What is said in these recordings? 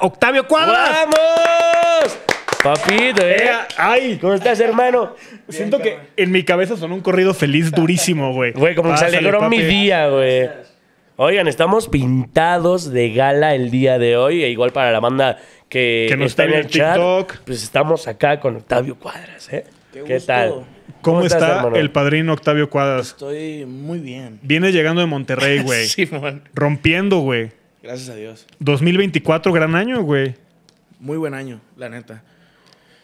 Octavio Cuadras. ¡Vamos! Papito, ¿eh? Eh, Ay, ¿cómo estás, hermano? Siento que en mi cabeza son un corrido feliz durísimo, güey. Güey, como se alegró mi día, güey. Oigan, estamos pintados de gala el día de hoy. E igual para la banda que, nos está en TikTok. Pues estamos acá con Octavio Cuadras, ¿eh? Qué tal? ¿Cómo está el padrino Octavio Cuadras? Estoy muy bien. Viene llegando de Monterrey, güey. Rompiendo, güey. Gracias a Dios. 2024, gran año, güey. Muy buen año, la neta.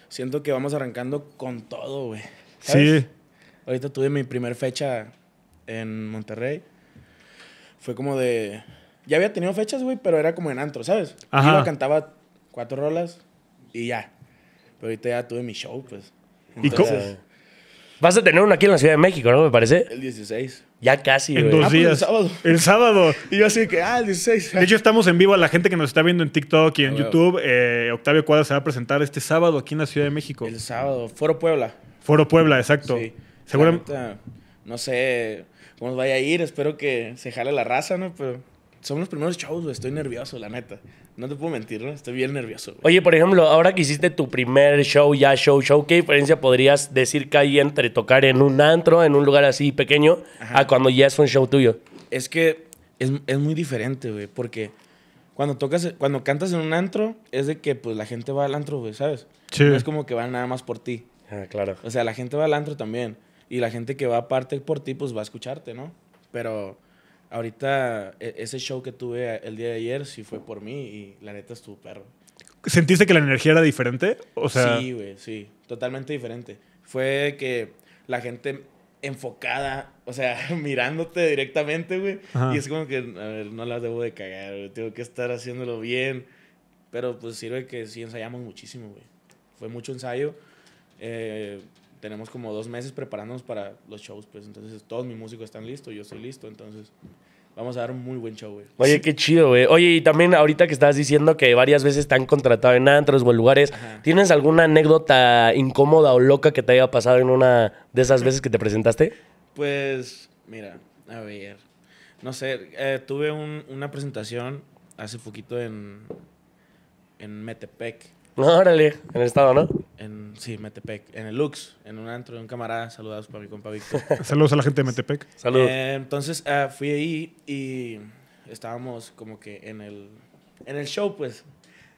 Siento que vamos arrancando con todo, güey. Sí. Ahorita tuve mi primer fecha en Monterrey. Fue como de... Ya había tenido fechas, güey, pero era como en antro, ¿sabes? Ajá. cantaba cuatro rolas y ya. Pero ahorita ya tuve mi show, pues. ¿Y cómo? Vas a tener uno aquí en la Ciudad de México, ¿no? Me parece. El 16. Ya casi, En dos ah, pues, días. el sábado. El sábado. Y yo así que, ah, el 16. De hecho, estamos en vivo a la gente que nos está viendo en TikTok y en YouTube. Eh, Octavio Cuadra se va a presentar este sábado aquí en la Ciudad de México. el sábado, Foro Puebla. Foro Puebla, exacto. Sí. Seguramente. No sé cómo nos vaya a ir, espero que se jale la raza, ¿no? Pero son los primeros shows, güey. Estoy nervioso, la neta. No te puedo mentir, ¿no? Estoy bien nervioso, güey. Oye, por ejemplo, ahora que hiciste tu primer show, ya show, show, ¿qué diferencia podrías decir que hay entre tocar en un antro, en un lugar así pequeño, a cuando ya es un show tuyo? Es que es, es muy diferente, güey, porque cuando tocas, cuando cantas en un antro, es de que pues la gente va al antro, güey, ¿sabes? Sí. No es como que van nada más por ti. Ah, claro. O sea, la gente va al antro también. Y la gente que va aparte por ti, pues va a escucharte, ¿no? Pero ahorita e, ese show que tuve el día de ayer sí fue por mí y la neta estuvo perro. ¿Sentiste que la energía era diferente? O sea... Sí, güey, sí, totalmente diferente. Fue que la gente enfocada, o sea, mirándote directamente, güey. Y es como que, a ver, no la debo de cagar, tengo que estar haciéndolo bien. Pero pues sirve que sí ensayamos muchísimo, güey. Fue mucho ensayo. Eh, tenemos como dos meses preparándonos para los shows, pues entonces todos mis músicos están listos, yo estoy listo, entonces Vamos a dar un muy buen show, güey. Oye, qué chido, güey. Oye, y también ahorita que estabas diciendo que varias veces te han contratado en antros o lugares, ¿tienes alguna anécdota incómoda o loca que te haya pasado en una de esas veces que te presentaste? Pues, mira, a ver. No sé, eh, tuve una presentación hace poquito en, en Metepec. Órale, en el estado, ¿no? En, sí, Metepec, en el Lux, en un antro de un camarada. Saludados para mi compa Víctor. Saludos a la gente de Metepec. Saludos. Eh, entonces ah, fui ahí y estábamos como que en el, en el show, pues.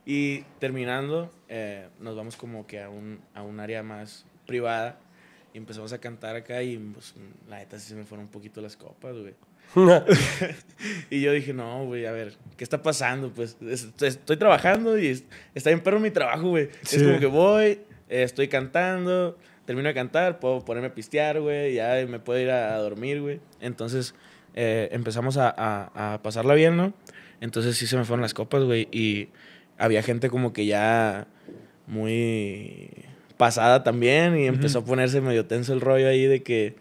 Y terminando, eh, nos vamos como que a un, a un área más privada y empezamos a cantar acá. Y pues, la neta sí se me fueron un poquito las copas, güey. y yo dije, no, güey, a ver, ¿qué está pasando? Pues estoy trabajando y está bien perro mi trabajo, güey. Es como que voy, estoy cantando, termino de cantar, puedo ponerme a pistear, güey, ya me puedo ir a, dormir, güey. Entonces eh, empezamos a, pasarla bien, ¿no? Entonces sí se me fueron las copas, güey, y había gente como que ya muy pasada también y empezó a ponerse medio tenso el rollo ahí de que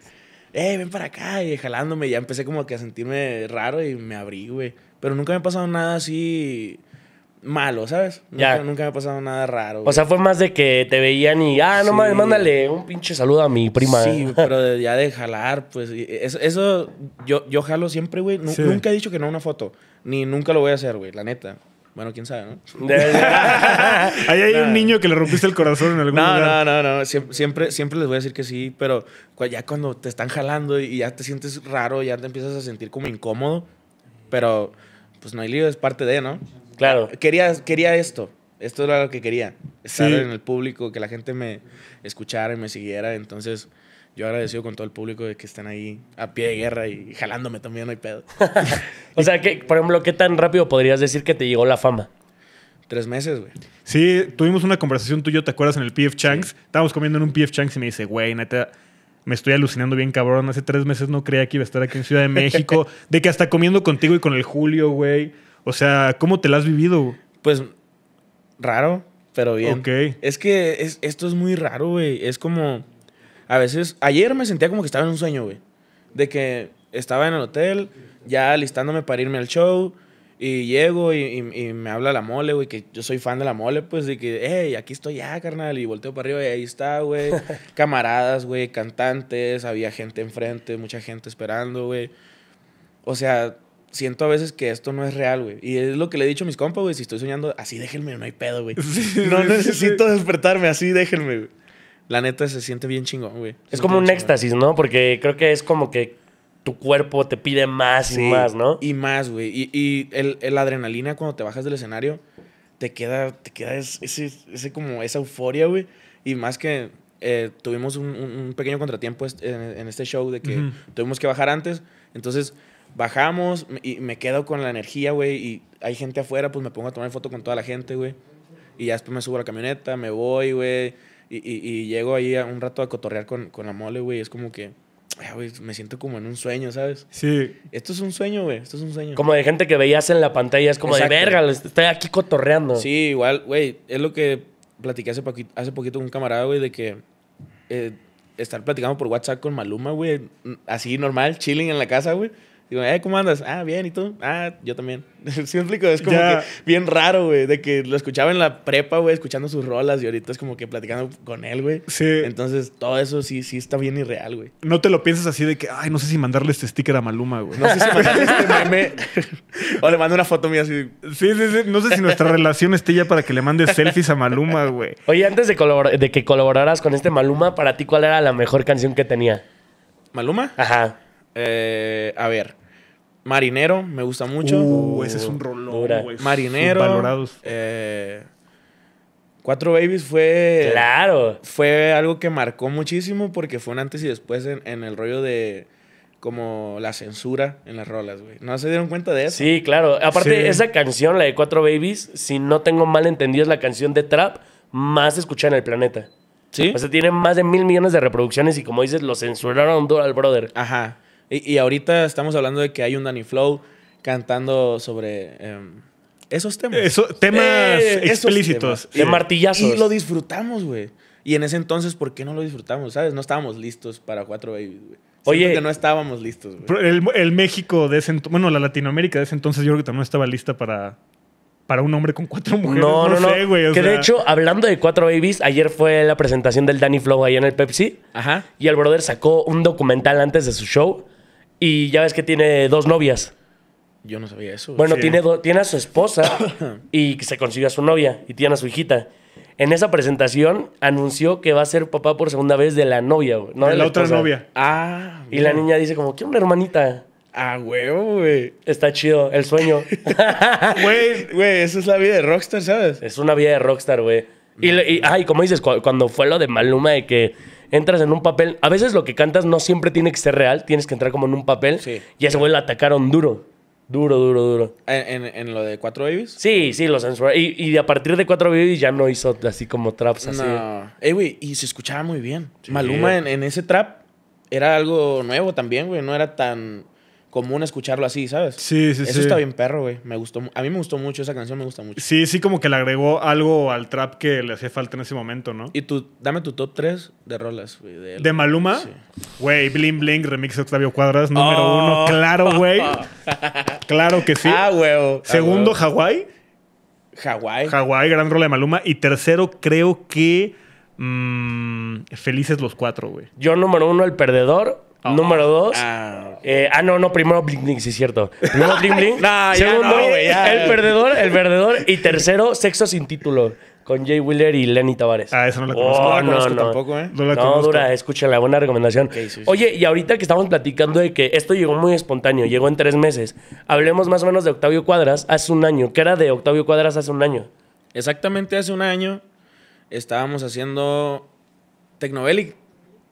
eh, ven para acá, y jalándome. ya empecé como que a sentirme raro y me abrí, güey. Pero nunca me ha pasado nada así malo, ¿sabes? Nunca, me ha pasado nada raro. O sea, fue más de que te veían y, ah, no mames, mándale un pinche saludo a mi prima. Sí, eh". pero ya de jalar, pues, e, eso, eso yo, yo jalo siempre, güey. Nunca he dicho que no una foto, ni nunca lo voy a hacer, güey, la neta. Bueno, quién sabe, ¿no? Ahí hay un niño que le rompiste el corazón en algún lugar. No, no, no. Siempre, siempre les voy a decir que sí, pero ya cuando te están jalando y ya te sientes raro, ya te empiezas a sentir como incómodo, pero pues no hay lío, es parte de, ¿no? Claro. Quería, quería esto. Esto era lo que quería. Estar en el público, que la gente me escuchara y me siguiera. Entonces, yo agradecido con todo el público de que estén ahí a pie de guerra y jalándome también, no hay pedo. o sea, que, por ejemplo, ¿qué tan rápido podrías decir que te llegó la fama? Tres meses, güey. Sí, tuvimos una conversación tú y yo, ¿te acuerdas? En el PF Changs. Estábamos comiendo en un PF Changs y me dice, güey, neta, me estoy alucinando bien cabrón. Hace tres meses no creía que iba a estar aquí en Ciudad de México. de que hasta comiendo contigo y con el Julio, güey. O sea, ¿cómo te la has vivido? Pues raro, pero bien. Ok. Es que es, esto es muy raro, güey. Es como a veces, ayer me sentía como que estaba en un sueño, güey. De que estaba en el hotel, ya listándome para irme al show. Y llego y, me habla la mole, güey, que yo soy fan de la mole, pues, de que, hey, aquí estoy ya, carnal, y volteo para arriba y ahí está, güey. Camaradas, güey, cantantes, había gente enfrente, mucha gente esperando, güey. O sea, siento a veces que esto no es real, güey. Y es lo que le he dicho a mis compas, güey, si estoy soñando, así déjenme, no hay pedo, güey. no necesito despertarme, así déjenme, güey la neta se siente bien chingón, güey. Es como un éxtasis, ¿no? Porque creo que es como que tu cuerpo te pide más y más, ¿no? Y más, güey. Y, y el, adrenalina cuando te bajas del escenario, te queda, te queda ese, ese como esa euforia, güey. Y más que eh, tuvimos un, pequeño contratiempo en, este show de que tuvimos que bajar antes. Entonces bajamos y me quedo con la energía, güey. Y hay gente afuera, pues me pongo a tomar foto con toda la gente, güey. Y ya después me subo a la camioneta, me voy, güey y, y, llego ahí a un rato a cotorrear con, con la mole, güey. Es como que, me siento como en un sueño, ¿sabes? Sí. Esto es un sueño, güey. Esto es un sueño. Como de gente que veías en la pantalla. Es como de verga, estoy aquí cotorreando. Sí, igual, güey. Es lo que platiqué hace, poquito, hace poquito con un camarada, güey, de que eh, estar platicando por WhatsApp con Maluma, güey. Así normal, chilling en la casa, güey. Digo, eh, ¿cómo andas? Ah, bien, ¿y tú? Ah, yo también. ¿Sí Es como que bien raro, güey, de que lo escuchaba en la prepa, güey, escuchando sus rolas y ahorita es como que platicando con él, güey. Sí. Entonces, todo eso sí, sí está bien irreal, güey. No te lo piensas así de que, ay, no sé si mandarle este sticker a Maluma, güey. No sé si mandarle este meme. o le mando una foto mía así. Sí, sí, sí. No sé si nuestra relación esté ya para que le mandes selfies a Maluma, güey. Oye, antes de, de que colaboraras con este Maluma, ¿para ti cuál era la mejor canción que tenía? ¿Maluma? Ajá. Eh, a ver. Marinero, me gusta mucho. Uh, ese es un rollo. Marinero. Valorados. Eh, Cuatro Babies fue. Claro. Fue algo que marcó muchísimo porque fue un antes y después en, el rollo de como la censura en las rolas, güey. ¿No se dieron cuenta de eso? Sí, claro. Aparte, esa canción, la de Cuatro Babies, si no tengo mal entendido, es la canción de Trap más escuchada en el planeta. ¿Sí? O sea, tiene más de mil millones de reproducciones y como dices, lo censuraron duro brother. Ajá. Y, ahorita estamos hablando de que hay un Danny Flow cantando sobre em, esos temas. temas eh, explícitos. De martillazos. Y lo disfrutamos, güey. Y en ese entonces, ¿por qué no lo disfrutamos? ¿Sabes? No estábamos listos para Cuatro Babies, güey. Oye, que no estábamos listos. Güey. El, México de ese entonces, bueno, la Latinoamérica de ese entonces yo creo que también estaba lista para, para un hombre con cuatro mujeres. No, no, no. que de hecho, hablando de cuatro babies, ayer fue la presentación del Danny Flow ahí en el Pepsi. Ajá. Y el brother sacó un documental antes de su show y ya ves que tiene dos novias. Yo no sabía eso. Bueno, tiene, tiene a su esposa y se consiguió a su novia y tiene a su hijita. En esa presentación anunció que va a ser papá por segunda vez de la novia, güey. No de, la, otra novia. Ah. Y la niña dice como, quiero una hermanita. Ah, huevo, güey. Está chido, el sueño. Güey, güey, esa es la vida de rockstar, ¿sabes? Es una vida de rockstar, güey. Y, ah, y, como dices, cuando fue lo de Maluma de que entras en un papel. A veces lo que cantas no siempre tiene que ser real, tienes que entrar como en un papel. Sí. Y a ese güey lo atacaron duro. Duro, duro, duro. ¿En, lo de Cuatro Babies? Sí, sí, lo censuraron. Y, y, a partir de Cuatro Babies ya no hizo así como traps así. No. Ey, güey, y se escuchaba muy bien. Maluma en, en ese trap era algo nuevo también, güey. No era tan común escucharlo así, ¿sabes? Sí, sí, sí. Eso está bien perro, güey. Me gustó, a mí me gustó mucho, esa canción me gusta mucho. Sí, sí, como que le agregó algo al trap que le hacía falta en ese momento, ¿no? Y tú, dame tu top 3 de rolas, güey. ¿De, Maluma? Sí. Güey, Bling Bling, remix de Octavio Cuadras, número oh. uno. Claro, güey. claro que sí. Ah, ah, güey. Segundo, Hawái. Hawái. Hawái, gran rola de Maluma. Y tercero, creo que... Mm, felices los cuatro, güey. Yo número uno, el perdedor. Oh. Número dos. Ah, eh, ah. no, no, primero Blink Blink, sí es cierto. Primero segundo, El Perdedor, El Perdedor. Y tercero, Sexo sin título. Con Jay Wheeler y Lenny Tavares. Ah, eso no la oh, conozco. no, ah, no, tampoco, ¿eh? No la no, dura, escúchala, buena recomendación. Oye, y ahorita que estamos platicando de que esto llegó muy espontáneo, llegó en tres meses. Hablemos más o menos de Octavio Cuadras hace un año. ¿Qué era de Octavio Cuadras hace un año? Exactamente hace un año estábamos haciendo Tecnobelic.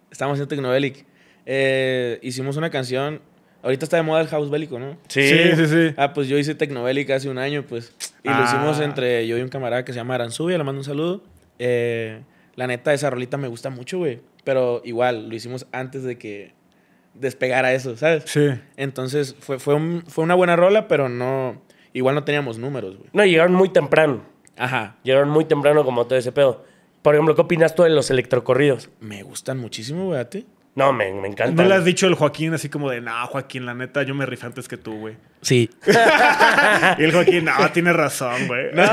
Estábamos haciendo Technobelic eh, hicimos una canción. Ahorita está de moda el house bélico, ¿no? Sí, sí, sí. Ah, pues yo hice Tecnobélica hace un año, pues. Y lo hicimos ah. entre yo y un camarada que se llama Aranzubia, le mando un saludo. Eh, la neta, esa rolita me gusta mucho, güey. Pero igual, lo hicimos antes de que despegara eso, ¿sabes? Sí. Entonces, fue, fue, fue una buena rola, pero no. Igual no teníamos números, güey. No, llegaron muy temprano. Ajá. Llegaron muy temprano, como todo ese pedo. Por ejemplo, ¿qué opinas tú de los electrocorridos? Me gustan muchísimo, güey, a ti. No, me, encanta. ¿No le has dicho el Joaquín así como de, no, Joaquín, la neta, yo me rifé antes que tú, güey? Sí. y el Joaquín, no, tiene razón, güey. No,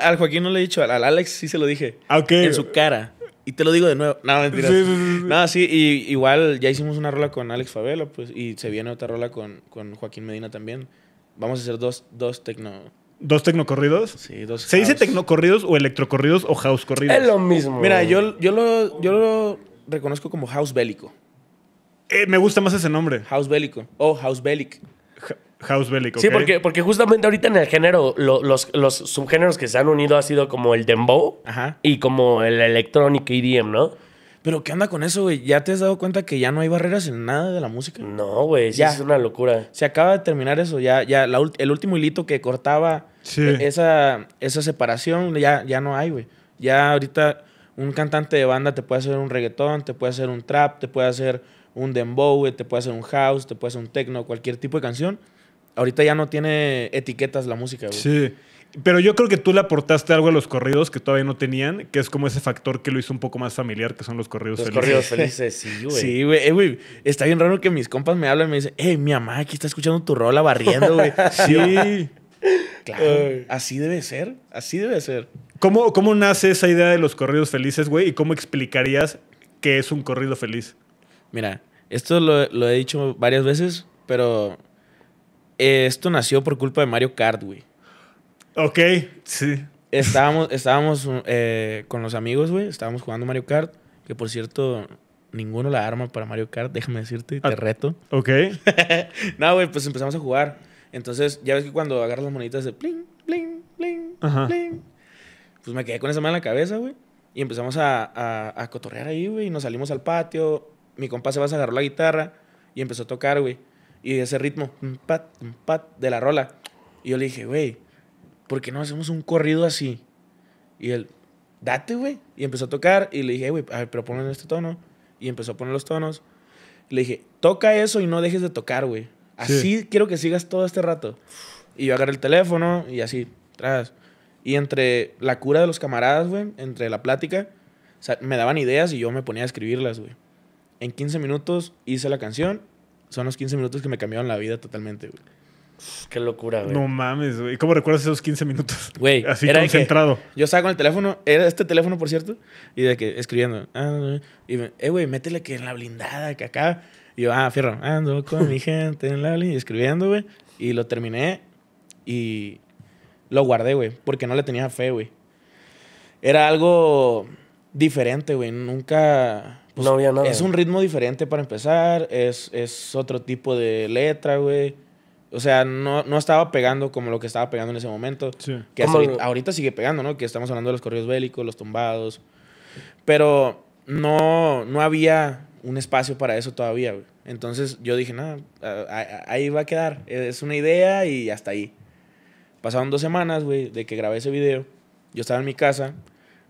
al Joaquín no le he dicho, al Alex sí se lo dije. qué? Ah, en su cara. Y te lo digo de nuevo. No, mentira. No, sí, y, igual ya hicimos una rola con Alex Favela, pues, y se viene otra rola con, Joaquín Medina también. Vamos a hacer dos, dos tecno. ¿Dos tecnocorridos? Sí, dos. ¿Se dice tecnocorridos o electrocorridos o house corridos? Es lo mismo. Mira, yo, yo, lo, yo lo reconozco como house bélico. Eh, me gusta más ese nombre. House Bélico. Oh, House Bellic. House Belic Sí, porque, porque justamente ahorita en el género, los, subgéneros que se han unido ha sido como el dembow y como el electrónico EDM, ¿no? Pero ¿qué anda con eso, güey? ¿Ya te has dado cuenta que ya no hay barreras en nada de la música? No, güey, ya es una locura. Se acaba de terminar eso, ya, ya el último hilito que cortaba e-, esa, esa separación, ya, ya no hay, güey. Ya ahorita un cantante de banda te puede hacer un reggaetón, te puede hacer un trap, te puede hacer un dembow, te puede hacer un house, te puede hacer un techno, cualquier tipo de canción. Ahorita ya no tiene etiquetas la música, güey. Sí. Pero yo creo que tú le aportaste algo a los corridos que todavía no tenían, que es como ese factor que lo hizo un poco más familiar, que son los corridos felices. Los corridos felices, sí, güey. Sí, eh, güey. Está bien raro que mis compas me hablen y me dicen, hey, mi mamá aquí está escuchando tu rola barriendo, güey. sí. claro. así debe ser. Así debe ser. ¿Cómo, ¿Cómo nace esa idea de los corridos felices, güey? ¿Y cómo explicarías qué es un corrido feliz? Mira, esto lo, he dicho varias veces, pero eh, esto nació por culpa de Mario Kart, güey. Ok, sí. Estábamos, estábamos eh, con los amigos, güey. Estábamos jugando Mario Kart. Que por cierto, ninguno la arma para Mario Kart, déjame decirte, te ah, reto. Ok. no, güey, pues empezamos a jugar. Entonces, ya ves que cuando agarras las moneditas de pling, pling, pling, pling. Pues me quedé con esa mano en la cabeza, güey. Y empezamos a, a cotorrear ahí, güey. Y nos salimos al patio mi compa a agarró la guitarra y empezó a tocar, güey. Y ese ritmo, pat, pat, de la rola. Y yo le dije, güey, ¿por qué no hacemos un corrido así? Y él, date, güey. Y empezó a tocar y le dije, güey, a ver, pero ponlo este tono. Y empezó a poner los tonos. le dije, toca eso y no dejes de tocar, güey. Así quiero que sigas todo este rato. Y yo agarré el teléfono y así, tras. Y entre la cura de los camaradas, güey, entre la plática, me daban ideas y yo me ponía a escribirlas, güey en 15 minutos hice la canción. Son los 15 minutos que me cambiaron la vida totalmente, güey. Qué locura, güey. No mames, güey. ¿Cómo recuerdas esos 15 minutos? Güey, así era concentrado. yo estaba con el teléfono, era este teléfono, por cierto, y de que escribiendo. y eh, güey, métele que en la blindada, que acá. Y yo, ah, fierro, ando con mi gente en la blindada, y escribiendo, güey. Y lo terminé y lo guardé, güey, porque no le tenía fe, güey. Era algo diferente, güey. Nunca pues, no había nada. Es un ritmo diferente para empezar, es, es otro tipo de letra, güey. O sea, no, no estaba pegando como lo que estaba pegando en ese momento. Sí. Que ahorita, sigue pegando, ¿no? Que estamos hablando de los correos bélicos, los tumbados. Pero no, no había un espacio para eso todavía, güey. Entonces yo dije, nada, ahí va a quedar. Es una idea y hasta ahí. Pasaron dos semanas, güey, de que grabé ese video. Yo estaba en mi casa,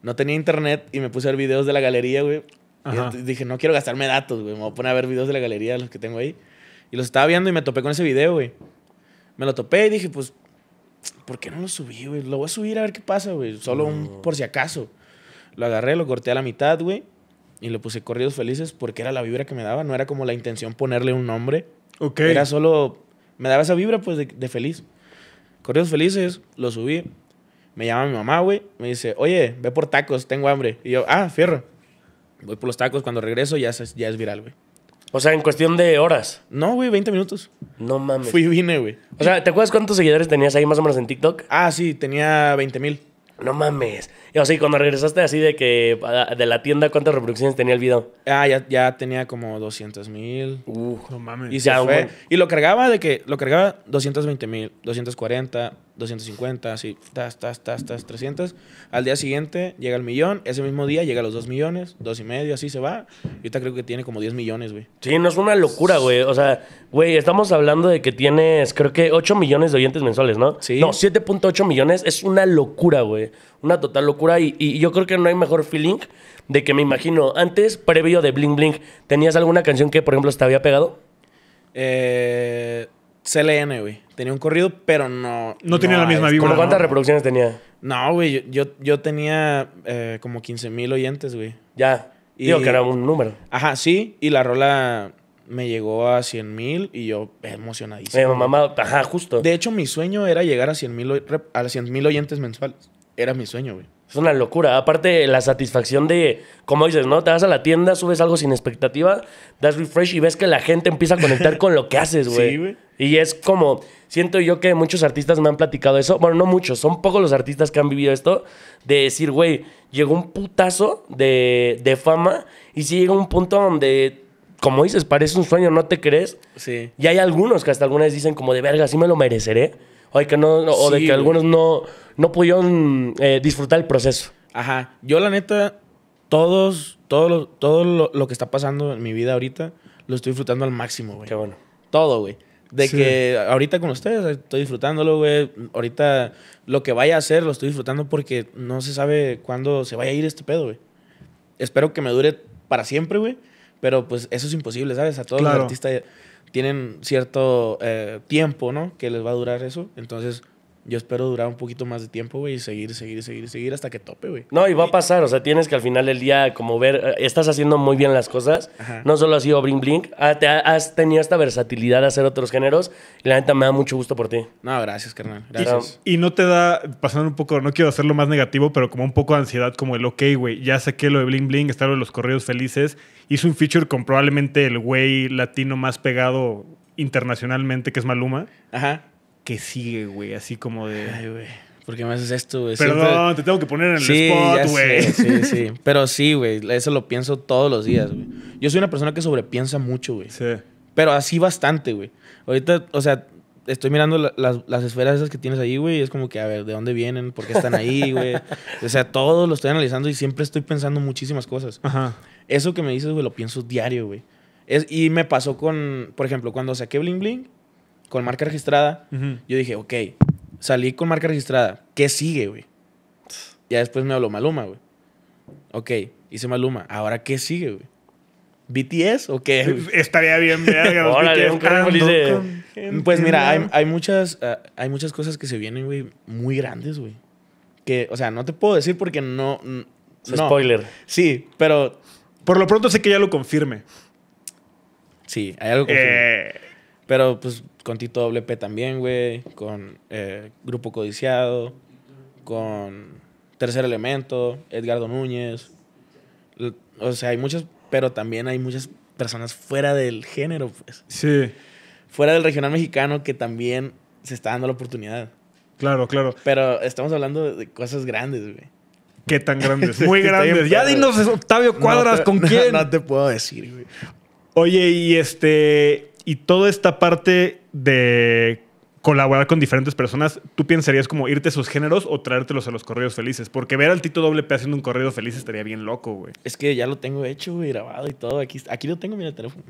no tenía internet y me puse a ver videos de la galería, güey. Y dije, no quiero gastarme datos, güey. Me voy a poner a ver videos de la galería, los que tengo ahí. Y los estaba viendo y me topé con ese video, güey. Me lo topé y dije, pues, ¿por qué no lo subí, güey? Lo voy a subir a ver qué pasa, güey. Solo un por si acaso. Lo agarré, lo corté a la mitad, güey. Y le puse corridos felices porque era la vibra que me daba. No era como la intención ponerle un nombre. Ok. Era solo. Me daba esa vibra, pues, de, de feliz. Corridos felices, lo subí. Me llama mi mamá, güey. Me dice, oye, ve por tacos, tengo hambre. Y yo, ah, fierro. Voy por los tacos, cuando regreso ya es, ya es viral, güey. O sea, en cuestión de horas. No, güey, 20 minutos. No mames. Fui y vine, güey. O sea, ¿te acuerdas cuántos seguidores tenías ahí más o menos en TikTok? Ah, sí, tenía 20 mil. No mames yo cuando regresaste así de que de la tienda, ¿cuántas reproducciones tenía el video? Ah, ya, ya tenía como 200 mil. Uh, no mames. Y, se fue. y lo cargaba de que, lo cargaba 220 mil, 240, 250, así, tas, tas, tas, tas, 300. Al día siguiente llega el millón, ese mismo día llega los 2 millones, dos y medio, así se va. Y Ahorita creo que tiene como 10 millones, güey. Sí, no es una locura, güey. O sea, güey, estamos hablando de que tienes, creo que 8 millones de oyentes mensuales, ¿no? Sí. No, 7.8 millones es una locura, güey. Una total locura y, yo creo que no hay mejor feeling de que me imagino. Antes, previo de Bling Bling, ¿tenías alguna canción que, por ejemplo, te había pegado? Eh, CLN, güey. Tenía un corrido, pero no. No tenía la misma vibra. cuántas reproducciones tenía? No, güey. Yo, yo, tenía eh, como 15 mil oyentes, güey. Ya. Digo que era un número. Ajá, sí. Y la rola me llegó a 100.000 mil y yo emocionadísimo. ajá, justo. De hecho, mi sueño era llegar a 100 mil oyentes mensuales era mi sueño, güey. Es una locura. Aparte, la satisfacción de, como dices, ¿no? Te vas a la tienda, subes algo sin expectativa, das refresh y ves que la gente empieza a conectar con lo que haces, güey. Sí, güey. Y es como, siento yo que muchos artistas me han platicado eso. Bueno, no muchos, son pocos los artistas que han vivido esto. De decir, güey, llegó un putazo de, fama y sí llega un punto donde como dices, parece un sueño, ¿no te crees? Sí. Y hay algunos que hasta algunas dicen como de verga, sí me lo mereceré que no, o de que algunos no, no pudieron eh, disfrutar el proceso. Ajá. Yo, la neta, todos, todo, lo, lo, que está pasando en mi vida ahorita, lo estoy disfrutando al máximo, güey. Qué bueno. Todo, güey. De que ahorita con ustedes estoy disfrutándolo, güey. Ahorita lo que vaya a hacer lo estoy disfrutando porque no se sabe cuándo se vaya a ir este pedo, güey. Espero que me dure para siempre, güey. Pero pues eso es imposible, ¿sabes? A todos los artistas tienen cierto eh, tiempo, ¿no? Que les va a durar eso. Entonces, yo espero durar un poquito más de tiempo, güey, y seguir, seguir, seguir, seguir hasta que tope, güey. No, y va a pasar, o sea, tienes que al final del día como ver, eh, estás haciendo muy bien las cosas, no solo has sido bling bling, ah, has tenido esta versatilidad de hacer otros géneros, y la neta me da mucho gusto por ti. No, gracias, carnal, gracias. Y, no te da, pasando un poco, no quiero hacerlo más negativo, pero como un poco de ansiedad, como el, ok, güey, ya saqué lo de bling bling, está lo de los correos felices, hice un feature con probablemente el güey latino más pegado internacionalmente, que es Maluma. Ajá que sigue, güey. Así como de. Ay, güey. ¿Por qué me haces esto, güey? Perdón, te tengo que poner en el spot, güey. Sí, sí, Pero sí, güey. Eso lo pienso todos los días, güey. Yo soy una persona que sobrepiensa mucho, güey. Sí. Pero así bastante, güey. Ahorita, o sea, estoy mirando las, las, esferas esas que tienes ahí, güey, y es como que, a ver, ¿de dónde vienen? ¿Por qué están ahí, güey? o sea, todo lo estoy analizando y siempre estoy pensando muchísimas cosas. Ajá. Eso que me dices, güey, lo pienso diario, güey. y me pasó con, por ejemplo, cuando saqué Bling Bling, con marca registrada. Yo dije, ok, salí con marca registrada. ¿Qué sigue, güey? Ya después me habló Maluma, güey. Ok, hice Maluma. ¿Ahora qué sigue, güey? ¿BTS o qué? Estaría bien, me Pues mira, hay, muchas, ah, hay muchas cosas que se vienen, güey, muy grandes, güey. Que, o sea, no te puedo decir porque no. Spoiler. Sí, pero. Por lo pronto sé que ya lo confirme. Sí, hay algo que... Eh. Pero pues con Tito WP también, güey, con eh, Grupo Codiciado, con Tercer Elemento, Edgardo Núñez. O sea, hay muchas... pero también hay muchas personas fuera del género, pues. Sí. Fuera del regional mexicano que también se está dando la oportunidad. Claro, claro. Pero estamos hablando de cosas grandes, güey. ¿Qué tan grandes? Muy grandes. ya dinos, Octavio Cuadras, ¿con quién? no te puedo decir, güey. Oye, y este. Y toda esta parte de colaborar con diferentes personas, ¿tú pensarías como irte a sus géneros o traértelos a los corridos felices? Porque ver al Tito WP haciendo un corrido feliz estaría bien loco, güey. Es que ya lo tengo hecho, güey, grabado y todo. Aquí, aquí lo tengo, mira el teléfono.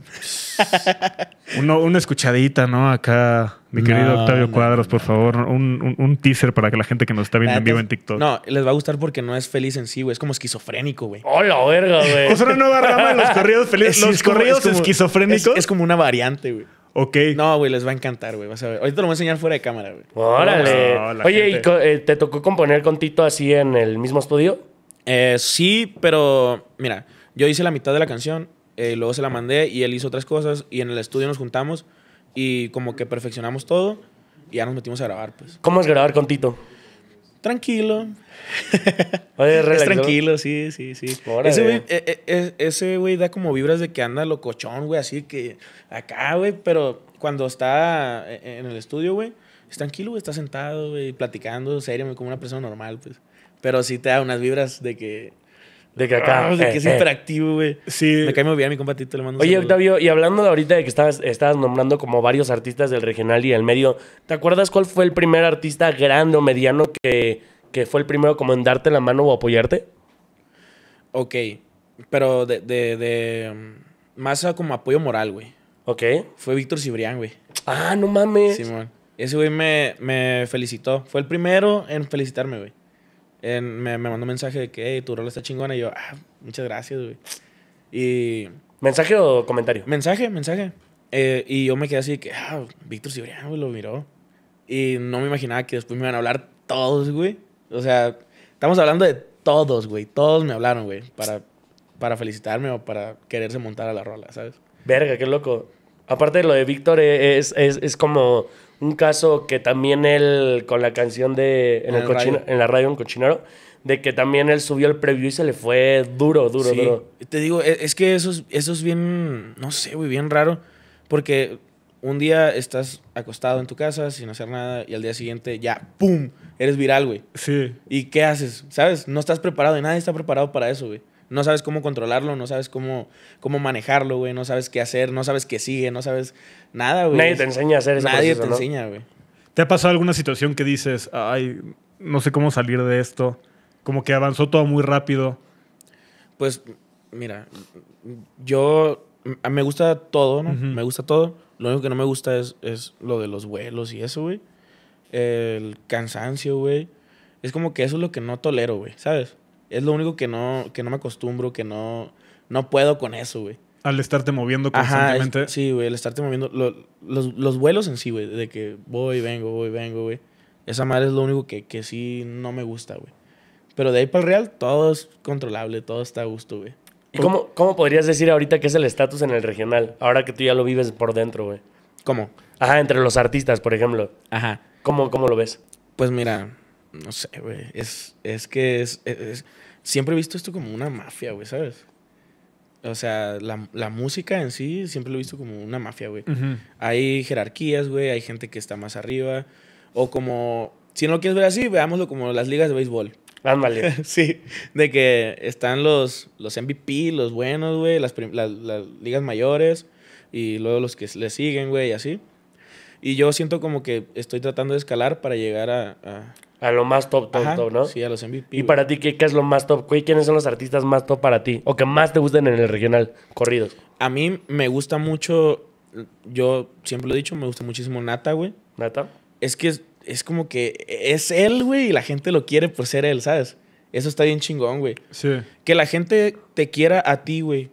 una escuchadita, ¿no? Acá, mi querido Octavio Cuadros, por favor. Un, teaser para que la gente que nos está viendo en vivo en TikTok. No, les va a gustar porque no es feliz en sí, güey. Es como esquizofrénico, güey. ¡Hola, verga, güey! O sea, una nueva rama de los corridos felices. los corridos esquizofrénicos. es como una variante, güey. Ok. No, güey, les va a encantar, güey. Vas a Ahorita lo voy a enseñar fuera de cámara, güey. Órale. Oye, ¿y eh, te tocó componer con Tito así en el mismo estudio? Eh, sí, pero mira, yo hice la mitad de la canción, eh, luego se la mandé y él hizo otras cosas y en el estudio nos juntamos y como que perfeccionamos todo y ya nos metimos a grabar, pues. ¿Cómo es grabar con Tito? tranquilo. Oye, es tranquilo, sí, sí, sí. E, e, e, ese güey, da como vibras de que anda locochón, güey, así que acá, güey, pero cuando está en el estudio, güey, es tranquilo, güey, está sentado, güey, platicando, serio, como una persona normal, pues. Pero sí te da unas vibras de que de que acá. Ah, de eh, que es eh. interactivo, güey. Sí. Me cae muy bien mi compatito, le mando Oye, Octavio, y hablando ahorita de que estabas, nombrando como varios artistas del regional y del medio, ¿te acuerdas cuál fue el primer artista grande o mediano que, fue el primero como en darte la mano o apoyarte? Ok. Pero de. de, más como apoyo moral, güey. Ok. Fue Víctor Cibrián, güey. Ah, no mames. Simón. Ese güey me, me felicitó. Fue el primero en felicitarme, güey me, mandó un mensaje de que tu rol está chingona. Y yo, ah, muchas gracias, güey. Y. ¿Mensaje o comentario? Mensaje, mensaje. Eh, y yo me quedé así que, ah, Víctor Cibrián, güey, lo miró. Y no me imaginaba que después me iban a hablar todos, güey. O sea, estamos hablando de todos, güey. Todos me hablaron, güey, para, para felicitarme o para quererse montar a la rola, ¿sabes? Verga, qué loco. Aparte de lo de Víctor, es, es, es como un caso que también él, con la canción de. En, la radio, en Cochinero, de que también él subió el preview y se le fue duro, duro, sí. duro. Te digo, e, es que eso es bien. No sé, güey, bien raro. Porque un día estás acostado en tu casa sin hacer nada y al día siguiente ya, ¡pum! Eres viral, güey. Sí. ¿Y qué haces? ¿Sabes? No estás preparado y nadie está preparado para eso, güey. No sabes cómo controlarlo, no sabes cómo, cómo manejarlo, güey. No sabes qué hacer, no sabes qué sigue, no sabes nada, güey. Nadie te enseña a hacer eso. Nadie te enseña, güey. ¿Te ha pasado alguna situación que dices, ay, no sé cómo salir de esto? Como que avanzó todo muy rápido. Pues, mira, yo me gusta todo, ¿no? Me gusta todo. Lo único que no me gusta es, es lo de los vuelos y eso, güey. El cansancio, güey. Es como que eso es lo que no tolero, güey, ¿sabes? Es lo único que no, que no me acostumbro, que no, no puedo con eso, güey. Al estarte moviendo constantemente. sí, güey, al estarte moviendo. los, vuelos en sí, güey, de que voy, vengo, voy, vengo, güey. Esa madre es lo único que, que sí no me gusta, güey. Pero de ahí para el real, todo es controlable, todo está a gusto, güey. ¿Y cómo, cómo podrías decir ahorita qué es el estatus en el regional? Ahora que tú ya lo vives por dentro, güey. ¿Cómo? Ajá, entre los artistas, por ejemplo. Ajá. ¿Cómo, cómo lo ves? Pues mira, no sé, güey. Es, que es, Siempre he visto esto como una mafia, güey, ¿sabes? O sea, la, música en sí siempre lo he visto como una mafia, güey. Hay jerarquías, güey. Hay gente que está más arriba. O como... Si no lo quieres ver así, veámoslo como las ligas de béisbol. vale. sí, de que están los, los MVP, los buenos, güey, las, ligas mayores y luego los que le siguen, güey, y así. Y yo siento como que estoy tratando de escalar para llegar a, a lo más top, top, top, ¿no? Sí, a los MVP. ¿Y para ti ¿qué, es lo más top? Güey? ¿Quiénes son los artistas más top para ti? ¿O que más te gusten en el regional? Corridos. A mí me gusta mucho, yo siempre lo he dicho, me gusta muchísimo Nata, güey. ¿Nata? Es que es, es como que es él, güey, y la gente lo quiere por ser él, ¿sabes? Eso está bien chingón, güey. Sí. Que la gente te quiera a ti, güey,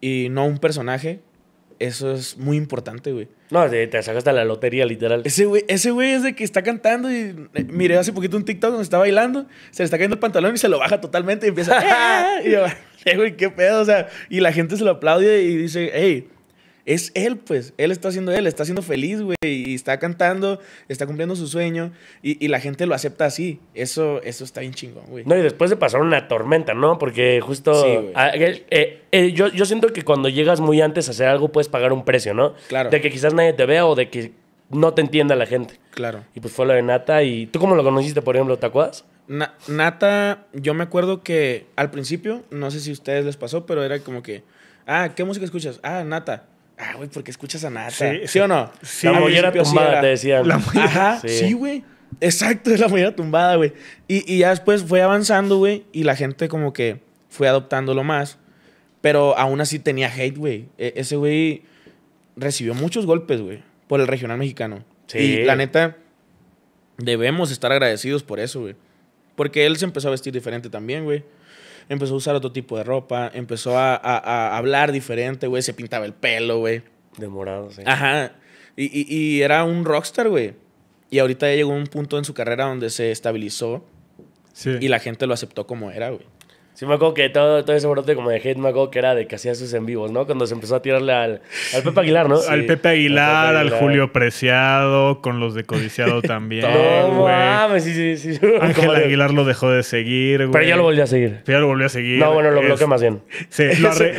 y no a un personaje, eso es muy importante, güey. No, te, sacas hasta la lotería, literal. Ese güey, ese güey es de que está cantando y eh, miré hace poquito un TikTok donde está bailando, se le está cayendo el pantalón y se lo baja totalmente y empieza. Ah", y yo, eh, güey, qué pedo, o sea, y la gente se lo aplaude y dice, hey, es él, pues. Él está haciendo él, está siendo feliz, güey. Y está cantando, está cumpliendo su sueño. Y, la gente lo acepta así. Eso, eso está bien chingón, güey. No, y después de pasar una tormenta, ¿no? Porque justo. Ah, eh, eh, eh, yo, siento que cuando llegas muy antes a hacer algo, puedes pagar un precio, ¿no? Claro. De que quizás nadie te vea o de que no te entienda la gente. Claro. Y pues fue lo de Nata. ¿Y tú cómo lo conociste, por ejemplo? ¿Te Nata, yo me acuerdo que al principio, no sé si a ustedes les pasó, pero era como que, ah, ¿qué música escuchas? Ah, Nata ah, güey, porque escuchas a Nata? Sí, o no? la mollera tumbada, te decía. La Ajá, sí, güey. Exacto, es la mollera tumbada, güey. Y, y ya después fue avanzando, güey, y la gente como que fue adoptándolo más. Pero aún así tenía hate, güey. E, ese güey recibió muchos golpes, güey, por el regional mexicano. Sí. Y la neta, debemos estar agradecidos por eso, güey. Porque él se empezó a vestir diferente también, güey empezó a usar otro tipo de ropa, empezó a, hablar diferente, güey, se pintaba el pelo, güey. De morado, sí. Ajá. Y, y era un rockstar, güey. Y ahorita ya llegó un punto en su carrera donde se estabilizó sí. y la gente lo aceptó como era, güey. Sí, me acuerdo que todo, todo ese brote como de hate, me acuerdo que era de que hacía sus en vivos, ¿no? Cuando se empezó a tirarle al, al Pepe Aguilar, ¿no? Al Pepe Aguilar, al, Julio Preciado, con los de Codiciado también. no mames, sí, sí, sí. Ángel Aguilar lo dejó de seguir, güey. Pero ya lo volvió a seguir. Pero ya lo volvió a seguir. No, bueno, lo bloqueé más bien. Sí,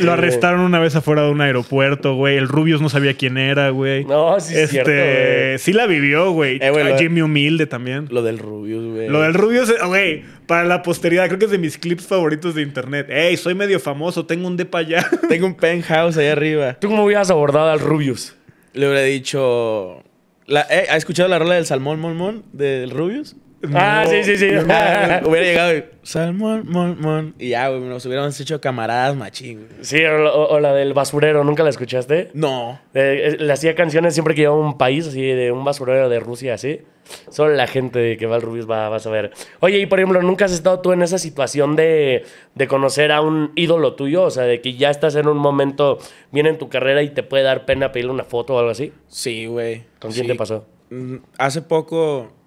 lo, arrestaron una vez afuera de un aeropuerto, güey. El Rubius no sabía quién era, güey. No, sí, este, cierto, Sí la vivió, güey. Eh, a Jimmy Humilde también. Lo del Rubius, güey. Lo del Rubius, eh, güey para la posteridad. Creo que es de mis clips favoritos de internet. Ey, soy medio famoso, tengo un depa allá. Tengo un penthouse allá arriba. ¿Tú cómo hubieras abordado al Rubius? Le hubiera dicho... La, eh, ¿Ha escuchado la rola del Salmón Mon del Rubius? Ah, sí, sí, sí. hubiera llegado y, Salmón, mon, mon. Y ya, güey, nos hubiéramos hecho camaradas machín, güey. Sí, o, la del basurero, ¿nunca la escuchaste? No. Eh, eh, le hacía canciones siempre que iba a un país, así, de un basurero de Rusia, así. Solo la gente que va al Rubius va, a saber. Oye, y por ejemplo, ¿nunca has estado tú en esa situación de, de conocer a un ídolo tuyo? O sea, de que ya estás en un momento bien en tu carrera y te puede dar pena pedirle una foto o algo así. Sí, güey. ¿Con quién te pasó? Mm, hace poco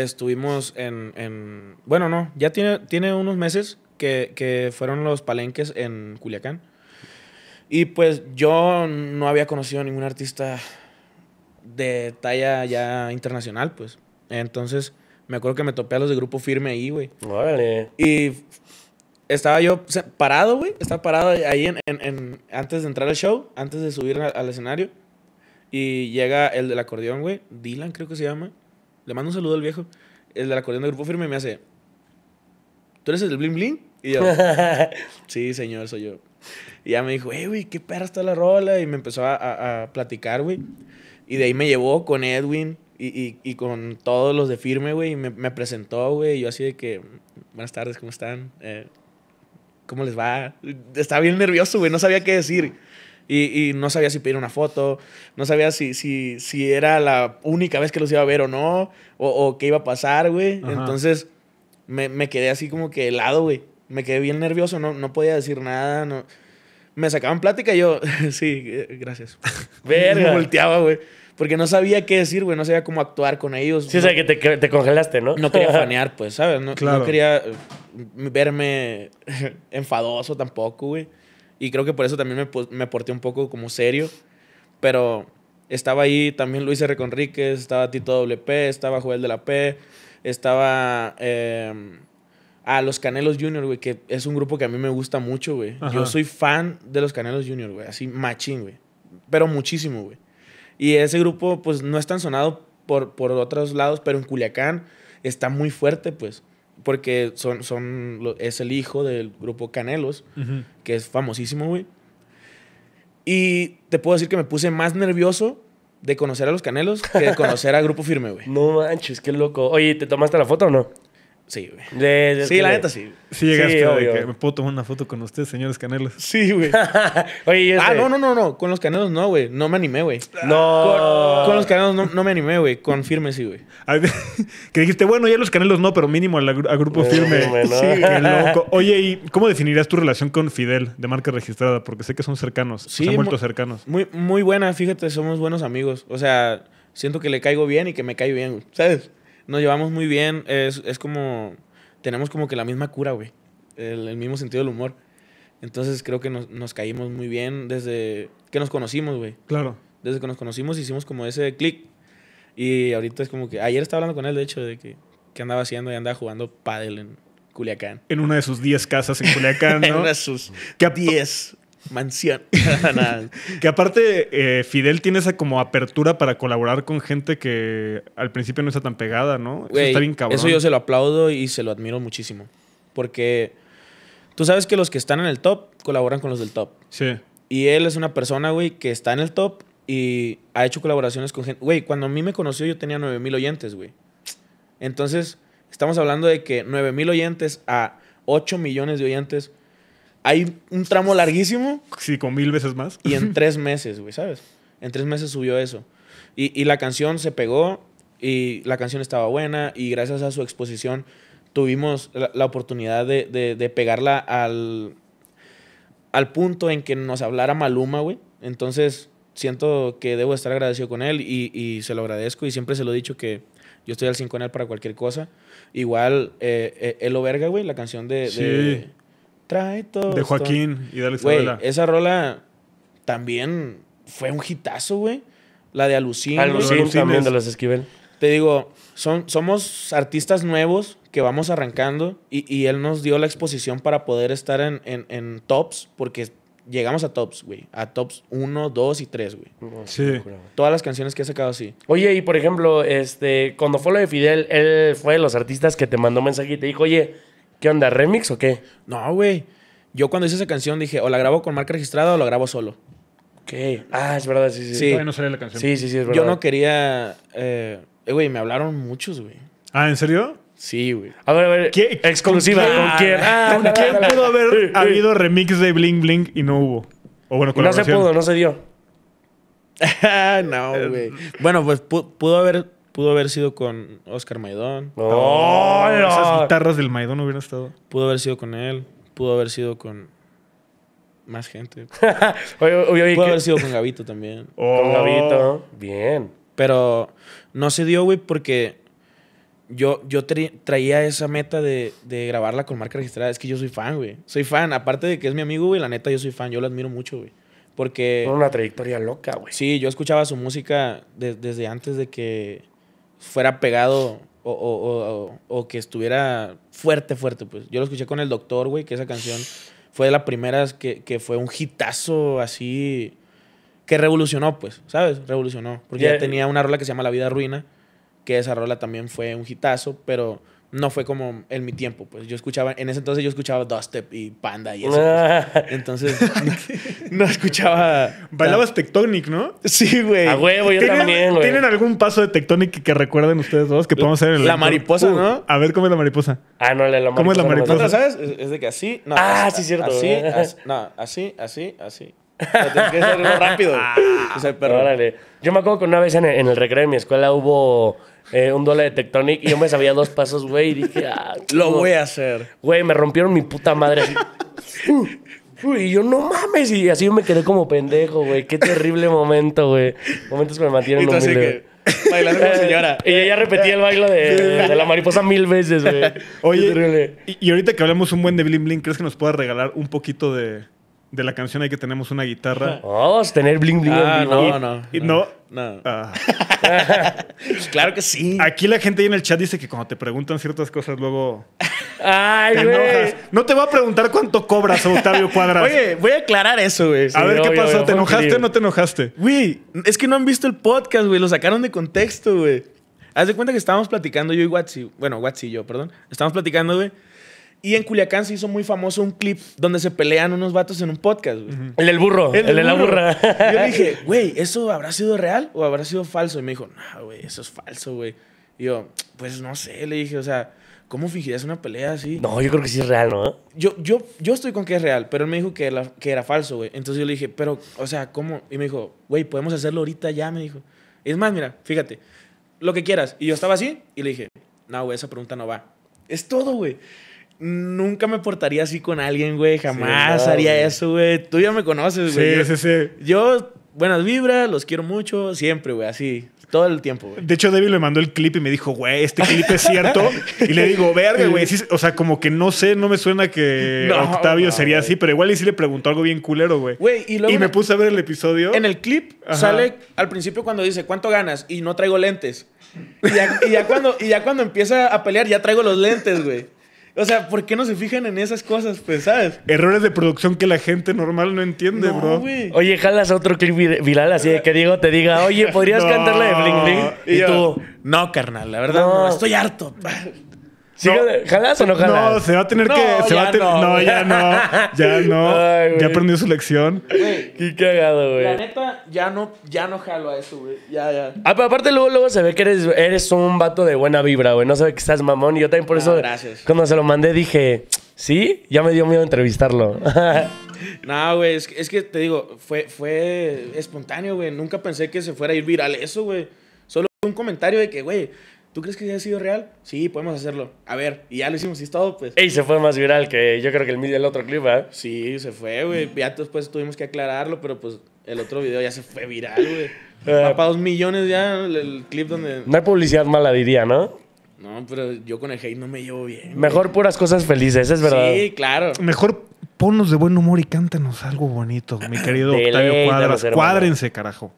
estuvimos en, bueno, no, ya tiene, tiene unos meses que, fueron los palenques en Culiacán. Y pues yo no había conocido a ningún artista de talla ya internacional, pues. Entonces me acuerdo que me topé a los de Grupo Firme ahí, güey. Y estaba yo parado, güey. Estaba parado ahí en, antes de entrar al show, antes de subir al, al escenario. Y llega el del acordeón, güey. Dylan creo que se llama le mando un saludo al viejo. El de la corriente de Grupo Firme me hace. ¿Tú eres el del Bling Y yo, sí, señor, soy yo. Y ya me dijo, hey, eh, güey, qué perra está la rola. Y me empezó a, a, platicar, güey. Y de ahí me llevó con Edwin y, y, y con todos los de firme, güey. Y me, me presentó, güey. Y yo así de que, buenas tardes, ¿cómo están? Eh, ¿Cómo les va? Estaba bien nervioso, güey. No sabía qué decir. Y, no sabía si pedir una foto, no sabía si, si, si era la única vez que los iba a ver o no, o, qué iba a pasar, güey. Entonces me, me, quedé así como que helado, güey. Me quedé bien nervioso, no, no podía decir nada, no. Me sacaban plática y yo, sí, eh, gracias. Verga. me volteaba, güey. Porque no sabía qué decir, güey, no sabía cómo actuar con ellos. Sí, no, que te, te, congelaste, ¿no? No quería fanear, pues, ¿sabes? no quería eh, verme enfadoso tampoco, güey. Y creo que por eso también me, me porté un poco como serio. Pero estaba ahí también Luis R. Conríquez, estaba Tito WP, estaba Joel de la P, estaba... Em, a ah, Los Canelos Junior, güey, que es un grupo que a mí me gusta mucho, güey. Yo soy fan de Los Canelos Junior, güey. Así machín, güey. Pero muchísimo, güey. Y ese grupo, pues, no es tan sonado por, por otros lados, pero en Culiacán está muy fuerte, pues. Porque son, son, es el hijo del grupo Canelos, que es famosísimo, güey. Y te puedo decir que me puse más nervioso de conocer a los Canelos que de conocer a Grupo Firme, güey. No manches, qué loco. Oye, ¿te tomaste la foto o no? Sí, güey. sí, la neta sí. Sí, llegaste me puedo tomar una foto con ustedes, señores canelos. Sí, güey. Oye, ah, no, no, no, no. Con los canelos no, güey. No me animé, güey. No. Con, los canelos no, me animé, güey. Con firme sí, güey. que dijiste, bueno, ya los canelos no, pero mínimo al, grupo firme. sí, Qué loco. Oye, ¿y cómo definirías tu relación con Fidel de marca registrada? Porque sé que son cercanos. Sí, se cercanos. Muy, muy buena, fíjate, somos buenos amigos. O sea, siento que le caigo bien y que me caigo bien, ¿Sabes? nos llevamos muy bien. Es, como. Tenemos como que la misma cura, güey. El, mismo sentido del humor. Entonces creo que nos, caímos muy bien desde que nos conocimos, güey. Claro. Desde que nos conocimos hicimos como ese click. Y ahorita es como que. Ayer estaba hablando con él, de hecho, de que, que andaba haciendo y andaba jugando pádel en Culiacán. En una de sus 10 casas en Culiacán, ¿no? en una de sus Mansión. que aparte, eh, Fidel tiene esa como apertura para colaborar con gente que al principio no está tan pegada, ¿no? Eso está bien cabrón. Eso yo se lo aplaudo y se lo admiro muchísimo. Porque tú sabes que los que están en el top colaboran con los del top. Sí. Y él es una persona, güey, que está en el top y ha hecho colaboraciones con gente. Güey, cuando a mí me conoció yo tenía mil oyentes, güey. Entonces, estamos hablando de que 9000 oyentes a 8 millones de oyentes hay un tramo larguísimo. Sí, con mil veces más. Y en tres meses, güey, ¿sabes? En tres meses subió eso. Y, la canción se pegó y la canción estaba buena y gracias a su exposición tuvimos la, oportunidad de, pegarla al, al punto en que nos hablara Maluma, güey. Entonces siento que debo estar agradecido con él y, se lo agradezco y siempre se lo he dicho que yo estoy al 5 con él para cualquier cosa. Igual, eh, eh, Verga, güey, la canción de, sí. de de Joaquín y de Alex esa rola también fue un hitazo, güey. La de Alucín. Alucín también de los Esquivel. Te digo, son, somos artistas nuevos que vamos arrancando y, él nos dio la exposición para poder estar en, tops, porque llegamos a tops, güey. A tops 1, 2 y 3, güey. sí. Todas las canciones que ha sacado así. Oye, y por ejemplo, este, cuando fue lo de Fidel, él fue de los artistas que te mandó mensaje y te dijo, oye, ¿Qué onda, remix o qué? No, güey. Yo cuando hice esa canción dije, o la grabo con marca registrada o la grabo solo. Ok. Ah, es verdad, sí, sí. Sí, no sale la canción. sí, sí, sí, es verdad. yo no quería... Eh, eh, güey, me hablaron muchos, güey. Ah, ¿en serio? Sí, güey. A ver, a ver. Exclusiva. ¿Con quién? Ah, ¿Con ah, quién? pudo haber habido remix de Bling Bling y no hubo? O bueno, No se pudo, no se dio. no, güey. Bueno, pues pudo haber Pudo haber sido con Oscar Maidón. Oh. Esas guitarras del Maidón hubieran estado. Pudo haber sido con él. Pudo haber sido con más gente. Pudo haber sido con Gavito también. Oh, con Gavito. Bien. Pero no se dio, güey, porque yo, yo traía esa meta de, de, grabarla con marca registrada. Es que yo soy fan, güey. Soy fan. Aparte de que es mi amigo, güey, la neta, yo soy fan. Yo lo admiro mucho, güey. Porque... Una trayectoria loca, güey. Sí, yo escuchaba su música desde antes de que fuera pegado o, que estuviera fuerte, fuerte. Pues yo lo escuché con el doctor, güey, que esa canción fue de las primeras que, fue un hitazo así que revolucionó, pues, ¿sabes? Revolucionó. Porque ya eh, tenía una rola que se llama La vida ruina, que esa rola también fue un hitazo, pero no fue como en mi tiempo. Pues yo escuchaba, en ese entonces yo escuchaba Dubstep y Panda y eso. Pues. Ah. Entonces, no escuchaba. Bailabas no. Tectonic, ¿no? Sí, güey. A huevo, yo ¿Tienen, también, güey. ¿Tienen algún paso de Tectonic que, recuerden ustedes dos que podemos hacer en el. La mariposa, uh, ¿no? A ver cómo es la mariposa. Ah, no, la, mariposa. ¿Cómo es la mariposa? sabes? Es de que así. No, ah, sí, cierto. Así, así, no, así, así, así. tienes que hacerlo rápido. o sea, pero... Órale. Yo me acuerdo que una vez en el recreo de mi escuela hubo eh, un dólar de Tectonic y yo me sabía dos pasos, güey, y dije, ah, lo voy a hacer. Güey, me rompieron mi puta madre. y yo, no mames. Y así yo me quedé como pendejo, güey. Qué terrible momento, güey. Momentos que me mantienen humilde. Bailando con eh, señora. Y ella repetía el baile de, la mariposa mil veces, güey. Oye, y, y ahorita que hablamos un buen de Bling Bling, ¿crees que nos puedas regalar un poquito de, de la canción hay que tenemos una guitarra. Oh, tener bling bling. Ah, no, no, no, no. Ah. claro que sí. Aquí la gente ahí en el chat dice que cuando te preguntan ciertas cosas luego Ay, te No te va a preguntar cuánto cobras, Octavio Cuadras. Oye, voy a aclarar eso, güey. a ver qué pasó. ¿Te enojaste o no te enojaste? Güey, es que no han visto el podcast, güey. Lo sacaron de contexto, güey. Haz de cuenta que estábamos platicando yo y Watsi. Bueno, Watsi y yo, perdón. Estábamos platicando, güey y en Culiacán se hizo muy famoso un clip donde se pelean unos vatos en un podcast, El del burro, el, de la burra. Yo le dije, güey, ¿eso habrá sido real o habrá sido falso? Y me dijo, no, güey, eso es falso, güey. Y yo, pues no sé, le dije, o sea, ¿cómo fingirías una pelea así? No, yo creo que sí es real, ¿no? Yo, yo, yo estoy con que es real, pero él me dijo que, que era falso, güey. Entonces yo le dije, pero, o sea, ¿cómo? Y me dijo, güey, podemos hacerlo ahorita ya, me dijo. Es más, mira, fíjate, lo que quieras. Y yo estaba así y le dije, no, güey, esa pregunta no va. Es todo, güey nunca me portaría así con alguien, güey. Jamás haría eso, güey. Tú ya me conoces, güey. Sí, sí, sí. Yo, buenas vibras, los quiero mucho, siempre, güey, así. Todo el tiempo, güey. De hecho, David le mandó el clip y me dijo, güey, este clip es cierto. y le digo, verga, güey. o sea, como que no sé, no me suena que Octavio sería así, pero igual y si le preguntó algo bien culero, güey. y, me puse a ver el episodio. En el clip sale al principio cuando dice, ¿cuánto ganas? Y no traigo lentes. cuando, y ya cuando empieza a pelear, ya traigo los lentes, güey. O sea, ¿por qué no se fijan en esas cosas, pues, sabes? Errores de producción que la gente normal no entiende, no, bro. Oye, jalas otro clip viral así de que Diego te diga, oye, ¿podrías cantarle la de Bling Bling? Y, tú, no, carnal, la verdad no estoy harto no. ¿Jalas o no jalas? No, se va a tener que. no, ya no. Ya no. ya aprendió su lección. Qué cagado, güey. La neta, ya no, ya no jalo a eso, güey. Ya, ya. Ah, aparte, luego, luego se ve que eres, eres un vato de buena vibra, güey. No sabe que estás mamón. Y yo también por ah, eso. Gracias. Cuando se lo mandé dije, ¿sí? Ya me dio miedo entrevistarlo. no, güey. Es, que te digo, fue, fue espontáneo, güey. Nunca pensé que se fuera a ir viral eso, güey. Solo un comentario de que, güey ¿Tú crees que ya ha sido real? Sí, podemos hacerlo. A ver, y ya lo hicimos y es todo, pues. Y se fue más viral que yo creo que el, del otro clip, ¿eh? Sí, se fue, güey. Ya después tuvimos que aclararlo, pero pues el otro video ya se fue viral, güey. Eh. para dos millones ya el, clip donde... No hay publicidad mala, diría, ¿no? No, pero yo con el hate no me llevo bien. Mejor puras cosas felices, es verdad. Sí, claro. Mejor ponnos de buen humor y cántanos algo bonito, mi querido Octavio Cuadras. Cuádrense, carajo.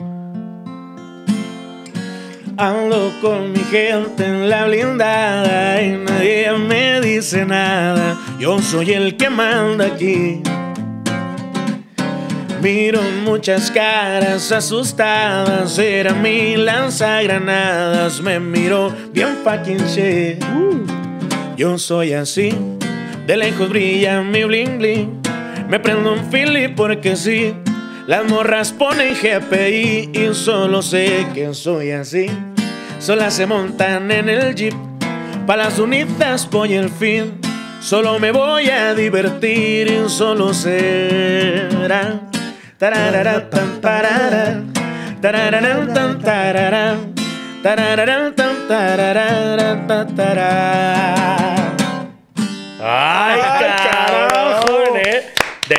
Hablo con mi gente en la blindada y nadie me dice nada. Yo soy el que manda aquí. Miro muchas caras asustadas, era mi lanzagranadas, me miro bien fucking shit. Yo soy así, de lejos brilla mi bling bling, me prendo un fili porque sí. Las morras ponen GPI y solo sé que soy así. Solas se montan en el jeep, pa' las unitas voy el fin. Solo me voy a divertir y solo será. Tararara, tan, tararán, ¡Ay,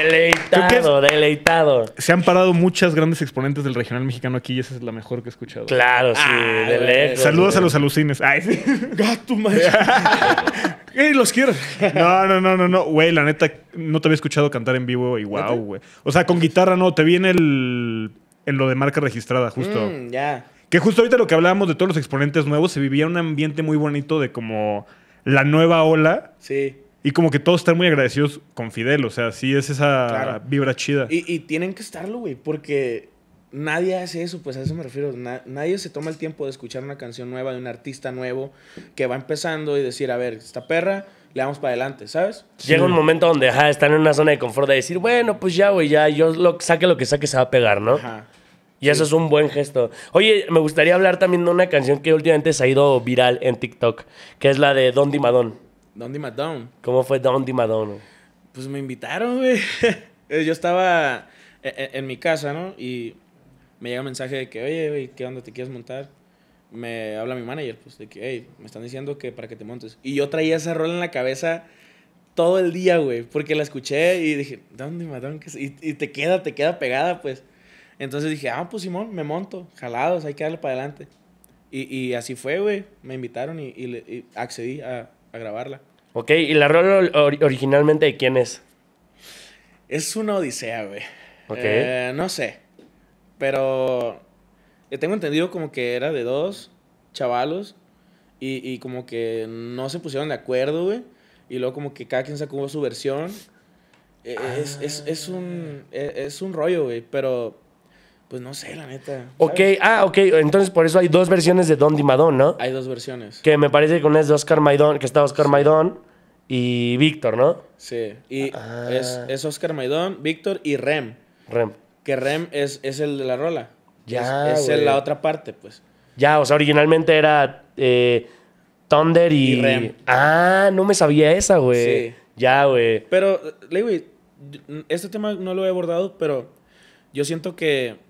¿eh? Deleitado, deleitado. Se han parado muchas grandes exponentes del regional mexicano aquí y esa es la mejor que he escuchado. Claro, sí, ah, Saludos a los alucines. Ay, sí. Gato, ¡Ey, los quiero! No, no, no, no, no. Güey, la neta, no te había escuchado cantar en vivo y wow, güey. O sea, con guitarra no, te viene el. en lo de marca registrada, justo. Mm, ya. Que justo ahorita lo que hablábamos de todos los exponentes nuevos, se vivía un ambiente muy bonito de como la nueva ola. Sí. Y como que todos están muy agradecidos con Fidel, o sea, sí es esa vibra chida. Y, tienen que estarlo, güey, porque nadie hace eso, pues a eso me refiero. nadie se toma el tiempo de escuchar una canción nueva de un artista nuevo que va empezando y decir, a ver, esta perra, le damos para adelante, ¿sabes? Llega un momento donde están en una zona de confort de decir, bueno, pues ya, güey, ya, yo saque lo que saque, se va a pegar, ¿no? Y eso es un buen gesto. Oye, me gustaría hablar también de una canción que últimamente se ha ido viral en TikTok, que es la de Don Di Madón. Dondi Madon. ¿Cómo fue Dondi Madon? Pues me invitaron, güey. Yo estaba e, e, en, mi casa, ¿no? Y me llega un mensaje de que, oye, güey, ¿qué onda? ¿Te quieres montar? Me habla mi manager, pues, de que, hey, me están diciendo que para que te montes. Y yo traía esa rola en la cabeza todo el día, güey, porque la escuché y dije, ¿dónde, madón? Y, y te queda, te queda pegada, pues. Entonces dije, ah, pues Simón, me monto, jalados, hay que darle para adelante. Y, y así fue, güey, me invitaron y, y accedí a, grabarla. Ok, ¿y la rola originalmente de quién es? Es una odisea, güey. Ok. Eh, no sé. Pero tengo entendido como que era de dos chavalos y, como que no se pusieron de acuerdo, güey. Y luego como que cada quien sacó su versión. E, e, es, es, un, e, es un rollo, güey. Pero pues no sé, la neta. Ok, ah, ok. Entonces por eso hay dos versiones de Don Dimadón, ¿no? Hay dos versiones. Que me parece que una es de Oscar Maidón, que está Oscar Maidón y Víctor, ¿no? Sí. Y ah. es, Oscar Maidón, Víctor y Rem. Rem. Que Rem es, el de la rola. Ya. Es, la otra parte, pues. Ya, o sea, originalmente era eh, Thunder y... Rem. Ah, no me sabía esa, güey. Sí. Ya, güey. Pero, güey, eh, este tema no lo he abordado, pero yo siento que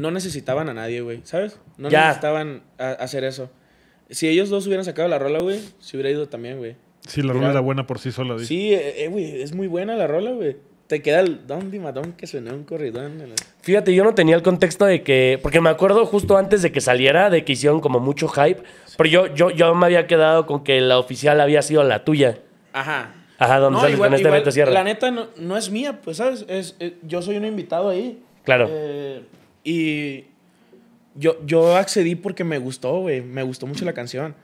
no necesitaban a nadie, güey, ¿sabes? No necesitaban a, hacer eso. Si ellos dos hubieran sacado la rola, güey, se hubiera ido también, güey. Sí, la rola era buena por sí sola. dice. Sí, eh, eh, güey, es muy buena la rola, güey. Te queda el don dimadón que suena un corridón. Fíjate, yo no tenía el contexto de que. Porque me acuerdo justo antes de que saliera, de que hicieron como mucho hype. Pero yo, yo, yo me había quedado con que la oficial había sido la tuya. Ajá. Ajá, donde no, sales con este La neta no, es mía, pues, ¿sabes? yo soy un invitado ahí. Claro. Eh, y yo, yo accedí porque me gustó, güey. Me gustó mucho la canción.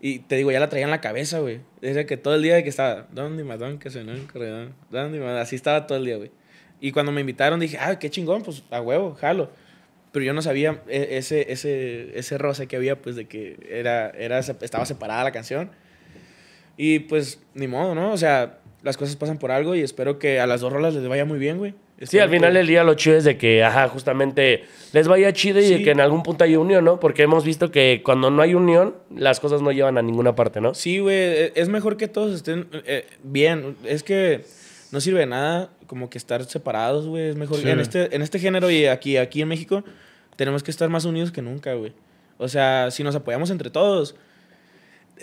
Y te digo, ya la traía en la cabeza, güey. Desde que todo el día que estaba, ¿dónde que Así estaba todo el día, güey. Y cuando me invitaron dije, ah, qué chingón, pues a huevo, jalo. Pero yo no sabía e, ese, ese, ese roce que había, pues de que era, era, estaba separada la canción. Y pues ni modo, ¿no? O sea, las cosas pasan por algo y espero que a las dos rolas les vaya muy bien, güey. Sí, al final del día lo chido es de que, ajá, justamente les vaya chido y de que en algún punto hay unión, ¿no? Porque hemos visto que cuando no hay unión, las cosas no llevan a ninguna parte, ¿no? Sí, güey, e, es mejor que todos estén eh, bien. Es que no sirve de nada como que estar separados, güey. Es mejor. En, este, en este género y aquí, aquí en México, tenemos que estar más unidos que nunca, güey. O sea, si nos apoyamos entre todos,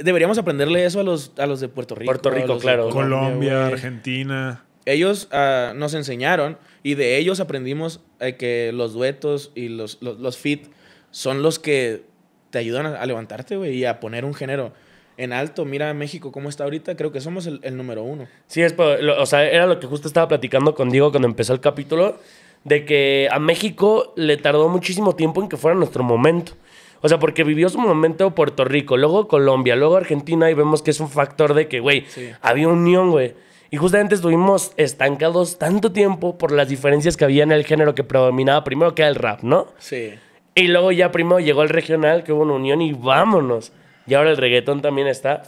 deberíamos aprenderle eso a los, a los de Puerto Rico. Puerto Rico, claro. Colombia Argentina ellos ah, nos enseñaron y de ellos aprendimos eh, que los duetos y los, los, fit son los que te ayudan a, levantarte, y a poner un género en alto. Mira México cómo está ahorita, creo que somos el, número uno. Sí, es, o sea, era lo que justo estaba platicando con Diego cuando empezó el capítulo, de que a México le tardó muchísimo tiempo en que fuera nuestro momento. O sea, porque vivió su momento Puerto Rico, luego Colombia, luego Argentina, y vemos que es un factor de que, güey, había unión, güey. Y justamente estuvimos estancados tanto tiempo por las diferencias que había en el género que predominaba primero, que era el rap, ¿no? Sí. Y luego ya primero llegó el regional, que hubo una unión y vámonos. Y ahora el reggaetón también está.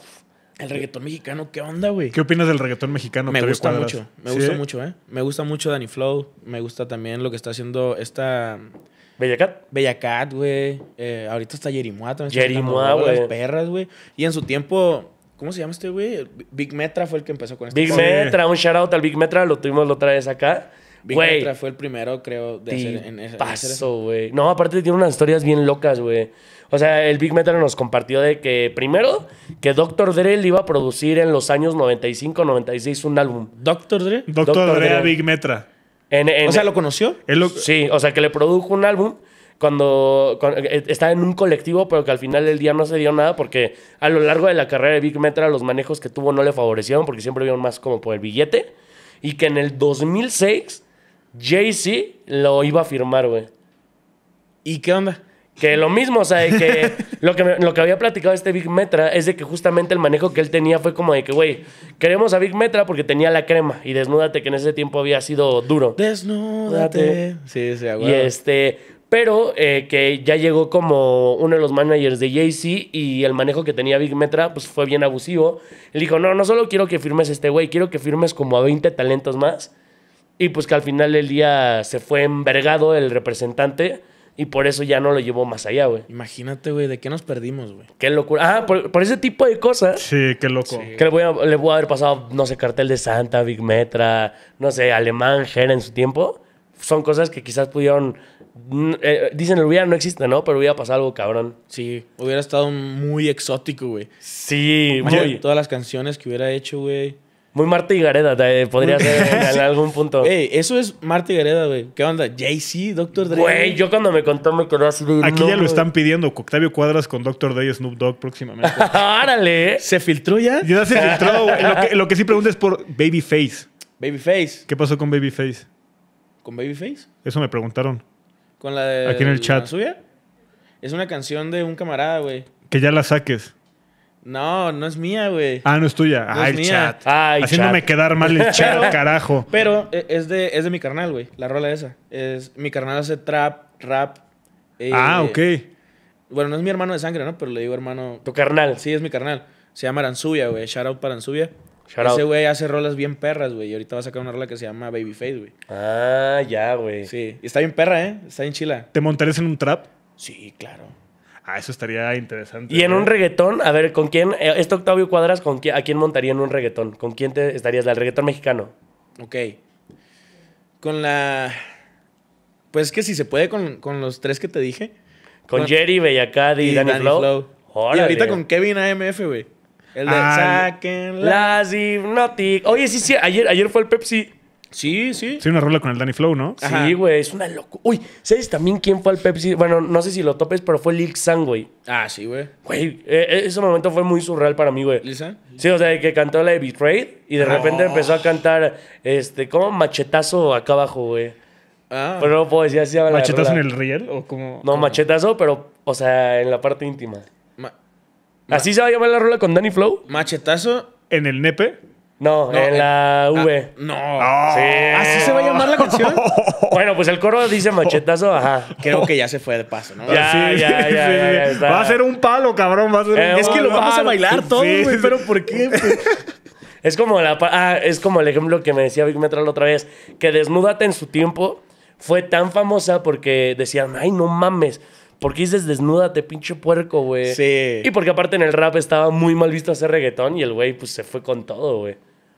El reggaetón mexicano, ¿qué onda, güey? ¿Qué opinas del reggaetón mexicano? Me gusta mucho, me gusta mucho, ¿eh? Me gusta mucho Danny Flow, me gusta también lo que está haciendo esta... Mm, Bellacat. Bellacat, güey. Eh, ahorita está Yerimua también. güey. perras, güey. Y en su tiempo, ¿Cómo se llama este güey? Big Metra fue el que empezó con esto. Big Metra, un shout out al Big Metra, lo tuvimos la otra vez acá. Big Metra fue el primero, creo, de hacer en ese. Paso, güey. No, aparte tiene unas historias bien locas, güey. O sea, el Big Metra nos compartió de que primero que Dr. Dre le iba a producir en los años 95, 96 un álbum. Doctor Dre? Dr. Dre a Big Metra. o sea, ¿lo conoció? Sí, o sea, que le produjo un álbum cuando, eh, Estaba en un colectivo, pero que al final del día no se dio nada porque a lo largo de la carrera de Big Metra los manejos que tuvo no le favorecieron porque siempre vieron más como por el billete. Y que en el 2006 Jay-Z lo iba a firmar, güey. ¿Y qué onda? Que lo mismo, o sea, que lo que, lo que había platicado este Big Metra es de que justamente el manejo que él tenía fue como de que, güey, queremos a Big Metra porque tenía la crema y desnúdate, que en ese tiempo había sido duro. Desnúdate. Sí, sí, güey. Y este, pero eh, que ya llegó como uno de los managers de Jay-Z y el manejo que tenía Big Metra pues fue bien abusivo. Le dijo, no, no solo quiero que firmes este güey, quiero que firmes como a 20 talentos más. Y pues que al final del día se fue envergado el representante y por eso ya no lo llevó más allá, güey. Imagínate, güey, de qué nos perdimos, güey. Qué locura. Ah, por, ese tipo de cosas. Sí, qué loco. Que le voy, a, le voy a haber pasado, no sé, cartel de Santa, Big Metra, no sé, Alemán, Gera en su tiempo son cosas que quizás pudieron Mm, eh, eh, dicen el hubiera no existe, ¿no? Pero hubiera pasado algo cabrón. Sí, hubiera estado muy exótico, güey. Sí, muy. todas las canciones que hubiera hecho, güey. Muy Marta y Gareda, podría ser en, algún punto. eso es Marta y Gareda, güey. ¿Qué onda? Jay-Z, Dr. Dre. Güey, yo cuando me contó me conozco Aquí ya lo están pidiendo. Octavio Cuadras con Doctor Dre y Snoop Dogg próximamente. ¡Árale! ¿Se filtró ya? Ya se filtró, Lo que, sí pregunto es por Babyface. ¿Babyface? ¿Qué pasó con Babyface? ¿Con Babyface? Eso me preguntaron. Con la de. Aquí en el chat. ¿Suya? Es una canción de un camarada, güey. Que ya la saques. No, no es mía, güey. Ah, no es tuya. No ah, el chat. Haciéndome quedar mal el chat, carajo. Pero eh, es de, es de mi carnal, güey. La rola esa. Es, mi carnal hace trap, rap. Eh, ah, ok. Bueno, no es mi hermano de sangre, ¿no? Pero le digo hermano. Tu carnal. Sí, es mi carnal. Se llama Aranzuya, güey. Shout out para Aranzuya. Ese güey hace rolas bien perras, güey. Y ahorita va a sacar una rola que se llama Babyface, güey. Ah, ya, güey. Sí. está bien perra, ¿eh? Está bien chila. ¿Te montarías en un trap? Sí, claro. Ah, eso estaría interesante. Y en un reggaetón, a ver, ¿con quién? Eh, esto Octavio Cuadras, ¿con quién, ¿a quién montaría en un reggaetón? ¿Con quién te estarías? ¿Del reggaetón mexicano? Ok. Con la... Pues que si se puede con, los tres que te dije. Con, Jerry, Bellacadi y, y Danny, Flow. Y ahorita con Kevin AMF, güey. El de Saquen las hypnotic Oye, sí, sí, ayer, ayer fue el Pepsi. Sí, sí. Sí, una rola con el Danny Flow, ¿no? Sí, güey, es una locura. Uy, ¿sabes también quién fue al Pepsi? Bueno, no sé si lo topes, pero fue Lil Xan, güey. Ah, sí, güey. Güey, e, e, ese momento fue muy surreal para mí, güey. ¿Lisa? Sí, o sea, que cantó la de Betrayed y de ah. repente empezó a cantar, este, como machetazo acá abajo, güey. Ah. Pero no puedo decir así. ¿Machetazo en el riel o como? No, machetazo, pero, o sea, en la parte íntima. ¿Así se va a llamar la rola con Danny Flow? Machetazo. ¿En el nepe? No, en la V. no. Ah. ¿Así se va a llamar la canción? Bueno, pues el coro dice machetazo, ajá. Creo que ya se fue de paso, ¿no? Ya. ya, ya, Va a ser un palo, cabrón. Eh, es que lo vamos a bailar todo, güey. Pero ¿por qué? Es como, la, ah, es como el ejemplo que me decía Big Metral otra vez, que Desnúdate en su tiempo fue tan famosa porque decían, ay, no mames, ¿Por qué dices desnúdate, pinche puerco, güey? Sí. Y porque aparte en el rap estaba muy mal visto hacer reggaetón y el güey pues se fue con todo, güey.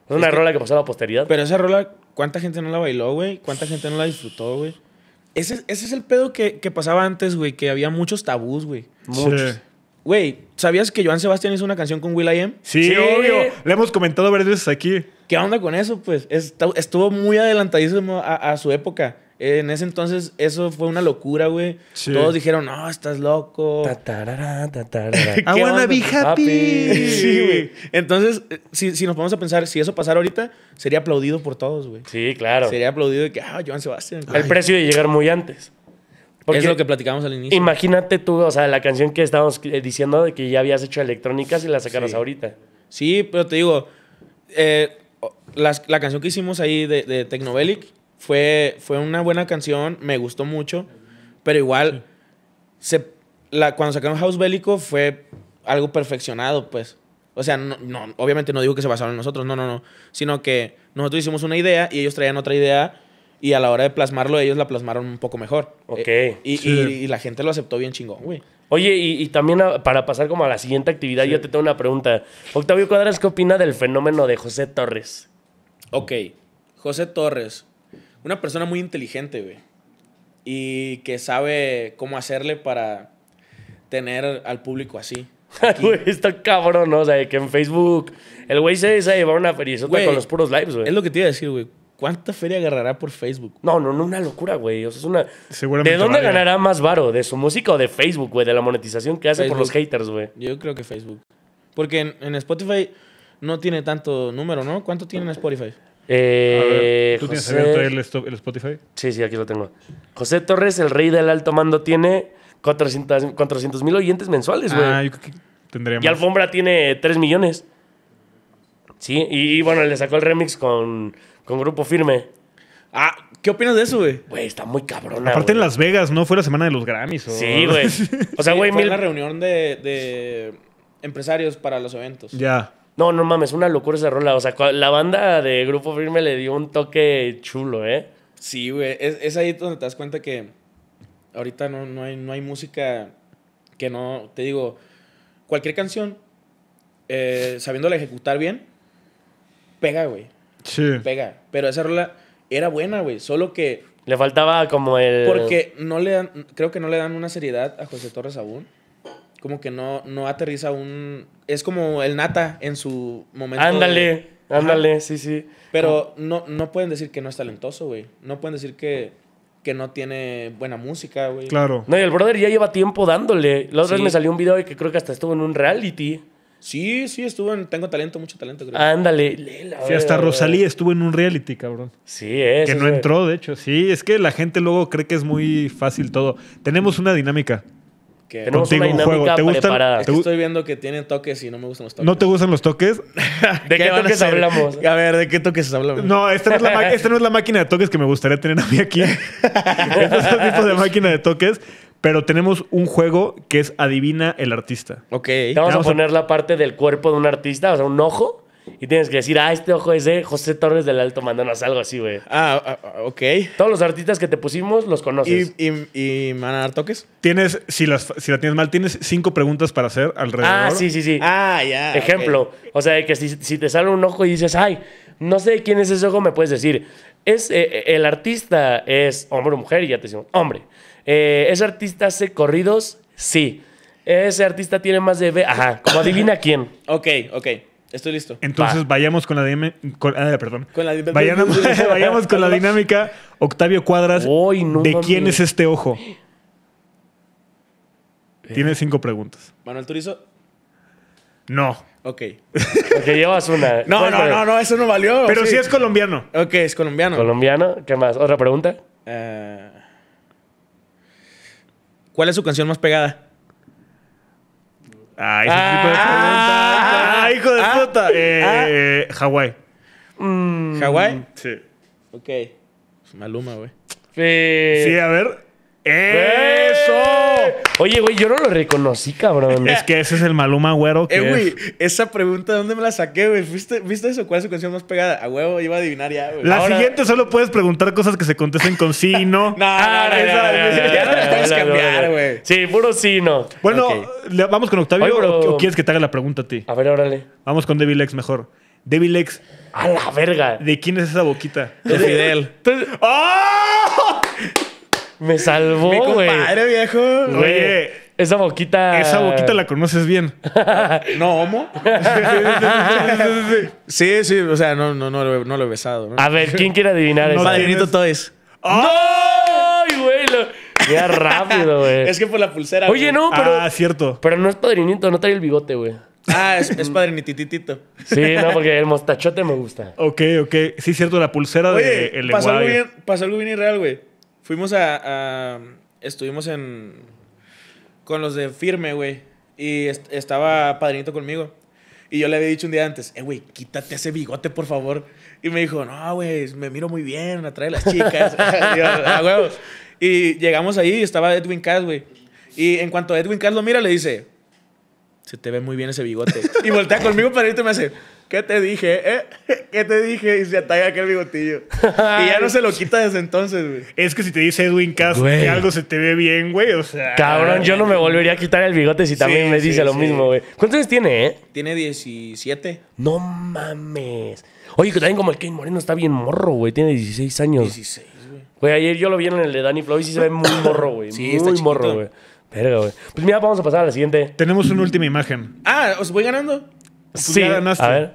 Es una rola que pasó a la posteridad. Pero esa rola, ¿cuánta gente no la bailó, güey? ¿Cuánta gente no la disfrutó, güey? Ese, es el pedo que, pasaba antes, güey, que había muchos tabús, güey. Muchos. Güey, ¿sabías que Joan Sebastián hizo una canción con Will I Sí, obvio. Le hemos comentado varias veces aquí. ¿Qué onda con eso? Pues estuvo muy adelantadísimo a su época. En ese entonces eso fue una locura, güey. Todos dijeron, no, estás loco. Tatarara, tatarara. I wanna be happy. Sí, güey. Entonces, eh, si, nos ponemos a pensar, si eso pasara ahorita, sería aplaudido por todos, güey. Sí, claro. Sería aplaudido de que, ah, Joan Sebastián. El precio de llegar muy antes. Porque es lo que platicábamos al inicio. Imagínate tú, o sea, la canción que estábamos eh, diciendo de que ya habías hecho electrónicas y la sacaras ahorita. Sí, pero te digo, eh, la, canción que hicimos ahí de, de fue, una buena canción, me gustó mucho, pero igual, se, cuando sacaron House Bélico fue algo perfeccionado, pues. O sea, obviamente no digo que se basaron en nosotros, no, no, no. Sino que nosotros hicimos una idea y ellos traían otra idea y a la hora de plasmarlo ellos la plasmaron un poco mejor. Ok. Eh, y, la gente lo aceptó bien chingón, Oye, y, también para pasar como a la siguiente actividad, yo te tengo una pregunta. Octavio Cuadras, ¿qué opina del fenómeno de José Torres? Ok. José Torres una persona muy inteligente, güey. Y que sabe cómo hacerle para tener al público así. Güey, está cabrón, ¿no? O sea, que en Facebook el güey se va llevar una va con los puros lives, güey. Es lo que te iba a decir, güey. ¿Cuánta feria agarrará por Facebook? No, no, no, una locura, güey. O sea, es una. ¿De dónde ganará más varo? ¿De su música o de Facebook, güey? De la monetización que hace por los haters, güey. Yo creo que Facebook. Porque en, en Spotify no tiene tanto número, ¿no? ¿Cuánto tiene en Spotify? Eh, ¿Tú tienes abierto el, Spotify? Sí, sí, aquí lo tengo. José Torres, el rey del alto mando, tiene 400 mil oyentes mensuales, güey. Ah, yo Y Alfombra tiene 3 millones. Sí, y, bueno, le sacó el remix con, Grupo Firme. Ah, ¿qué opinas de eso, güey? Güey, está muy cabrona. Aparte en Las Vegas, ¿no? Fue la semana de los Grammys. Sí, güey. O sea, güey, mira la reunión de, empresarios para los eventos. Ya. No, no mames, una locura esa rola. O sea, la banda de Grupo Firme le dio un toque chulo, ¿eh? Sí, güey. Es, ahí donde te das cuenta que ahorita no, hay, no hay música que no. Te digo, cualquier canción, eh, sabiéndola ejecutar bien, pega, güey. Sí. Pega. Pero esa rola era buena, güey. Solo que. Le faltaba como el. Porque no le dan. Creo que no le dan una seriedad a José Torres aún como que no, no aterriza un... Es como el nata en su momento. Ándale, ándale, sí, sí. Pero ah. no, no pueden decir que no es talentoso, güey. No pueden decir que, que no tiene buena música, güey. Claro. No, y el brother ya lleva tiempo dándole. La otra vez me salió un video que creo que hasta estuvo en un reality. Sí, sí, estuvo en Tengo Talento, mucho talento, creo. Ándale. la sí, hasta Rosalía estuvo en un reality, cabrón. Sí, es. Eh, que no entró, de hecho. Sí, es que la gente luego cree que es muy fácil todo. Tenemos una dinámica no tenemos una dinámica un juego. ¿Te preparada. estoy viendo que tienen toques y no me gustan los toques. ¿No te gustan los toques? ¿De qué, toques hablamos? A ver, ¿de qué toques hablamos? No, esta no, es la máquina de toques que me gustaría tener a mí aquí. este es tipo de máquina de toques. Pero tenemos un juego que es Adivina el artista. Ok. Vamos, a poner la parte del cuerpo de un artista, o sea, un ojo. Y tienes que decir, ah, este ojo es de José Torres del Alto Mandanas, algo así, güey. Ah, ah, ah, ok. Todos los artistas que te pusimos los conoces. ¿Y, y, van a dar toques? Tienes, si, las, si la tienes mal, tienes cinco preguntas para hacer alrededor. Ah, sí, sí, sí. Ah, ya. Ejemplo. O sea, que si, te sale un ojo y dices, ay, no sé quién es ese ojo, me puedes decir. Es, eh, eh, el artista es hombre o mujer, y ya te decimos, hombre. Eh, ¿Ese artista hace corridos? Sí. ¿Ese artista tiene más de... Ajá, como adivina quién. ok, ok. Estoy listo. Entonces vayamos con la ah, dinámica. perdón. vayamos, con la dinámica. Octavio Cuadras. ¿De quién es este ojo? Eh. Tiene cinco preguntas. Manuel Turizo. No. Ok. Porque llevas una. No, no, no, eso no valió. Pero sí. es colombiano. Ok, es colombiano. Colombiano, ¿qué más? ¿Otra pregunta? Eh, ¿Cuál es su canción más pegada? Ah, de hijo de puta. Eh, Hawái. Mm. ¿Hawái? Sí. Ok. Maluma, güey. sí, a ver. ¡Eso! Oye, güey, yo no lo reconocí, cabrón. Es que ese es el Maluma güero eh, güey, esa pregunta, ¿dónde me la saqué, güey? ¿Viste, ¿Viste eso? ¿Cuál es su canción más pegada? A huevo, iba a adivinar ya, güey. La siguiente solo puedes preguntar cosas que se contesten con sí y no. No, cambiar, güey. Sí, puro sí, y no. Bueno, vamos con Octavio o, quieres que te haga la pregunta a ti. A ver, órale. Vamos con Devil X mejor. Devil X, A la verga. ¿de quién es esa boquita? De Fidel. ¡Oh! Me salvó, güey. Mi compadre, viejo. Oye. Esa boquita. Esa boquita la conoces bien. ¿No, homo? sí, sí, o sea, no, no, no, lo, he, besado. A ver, ¿quién quiere adivinar eso? Padrinito Toys. ¡Ay, güey! Ya rápido, güey. Es que fue la pulsera. Oye, no, pero. Ah, cierto. Pero no es padrinito, no trae el bigote, güey. Ah, es, es padrinititito. Sí, no, porque el mostachote me gusta. Ok, ok. Sí, cierto, la pulsera del de el algo bien, pasó algo bien irreal, güey. Fuimos a, estuvimos en con los de Firme, güey, y estaba Padrinito conmigo. Y yo le había dicho un día antes, eh, güey, quítate ese bigote, por favor. Y me dijo, no, güey, me miro muy bien, atrae a las chicas. y, ah, y llegamos ahí, estaba Edwin Cass, güey. Y en cuanto Edwin Cass lo mira, le dice, se te ve muy bien ese bigote. y voltea conmigo, Padrinito, y me hace, ¿Qué te dije? Eh? ¿Qué te dije? Y se ataca aquel bigotillo. y ya no se lo quita desde entonces, güey. Es que si te dice Edwin Caso que algo se te ve bien, güey, o sea... Cabrón, yo no me volvería a quitar el bigote si también me dice lo mismo, güey. ¿Cuántos años tiene, eh? Tiene 17. No mames. Oye, que también como el Kane Moreno está bien morro, güey. Tiene 16 años. 16, güey. Güey, ayer yo lo vi en el de Danny Floyd y sí se ve muy morro, güey. Sí, muy está chiquito. morro, güey. Verga, güey. Pues mira, vamos a pasar a la siguiente. Tenemos una última imagen. Ah, ¿os voy ganando? Pues sí. A ver.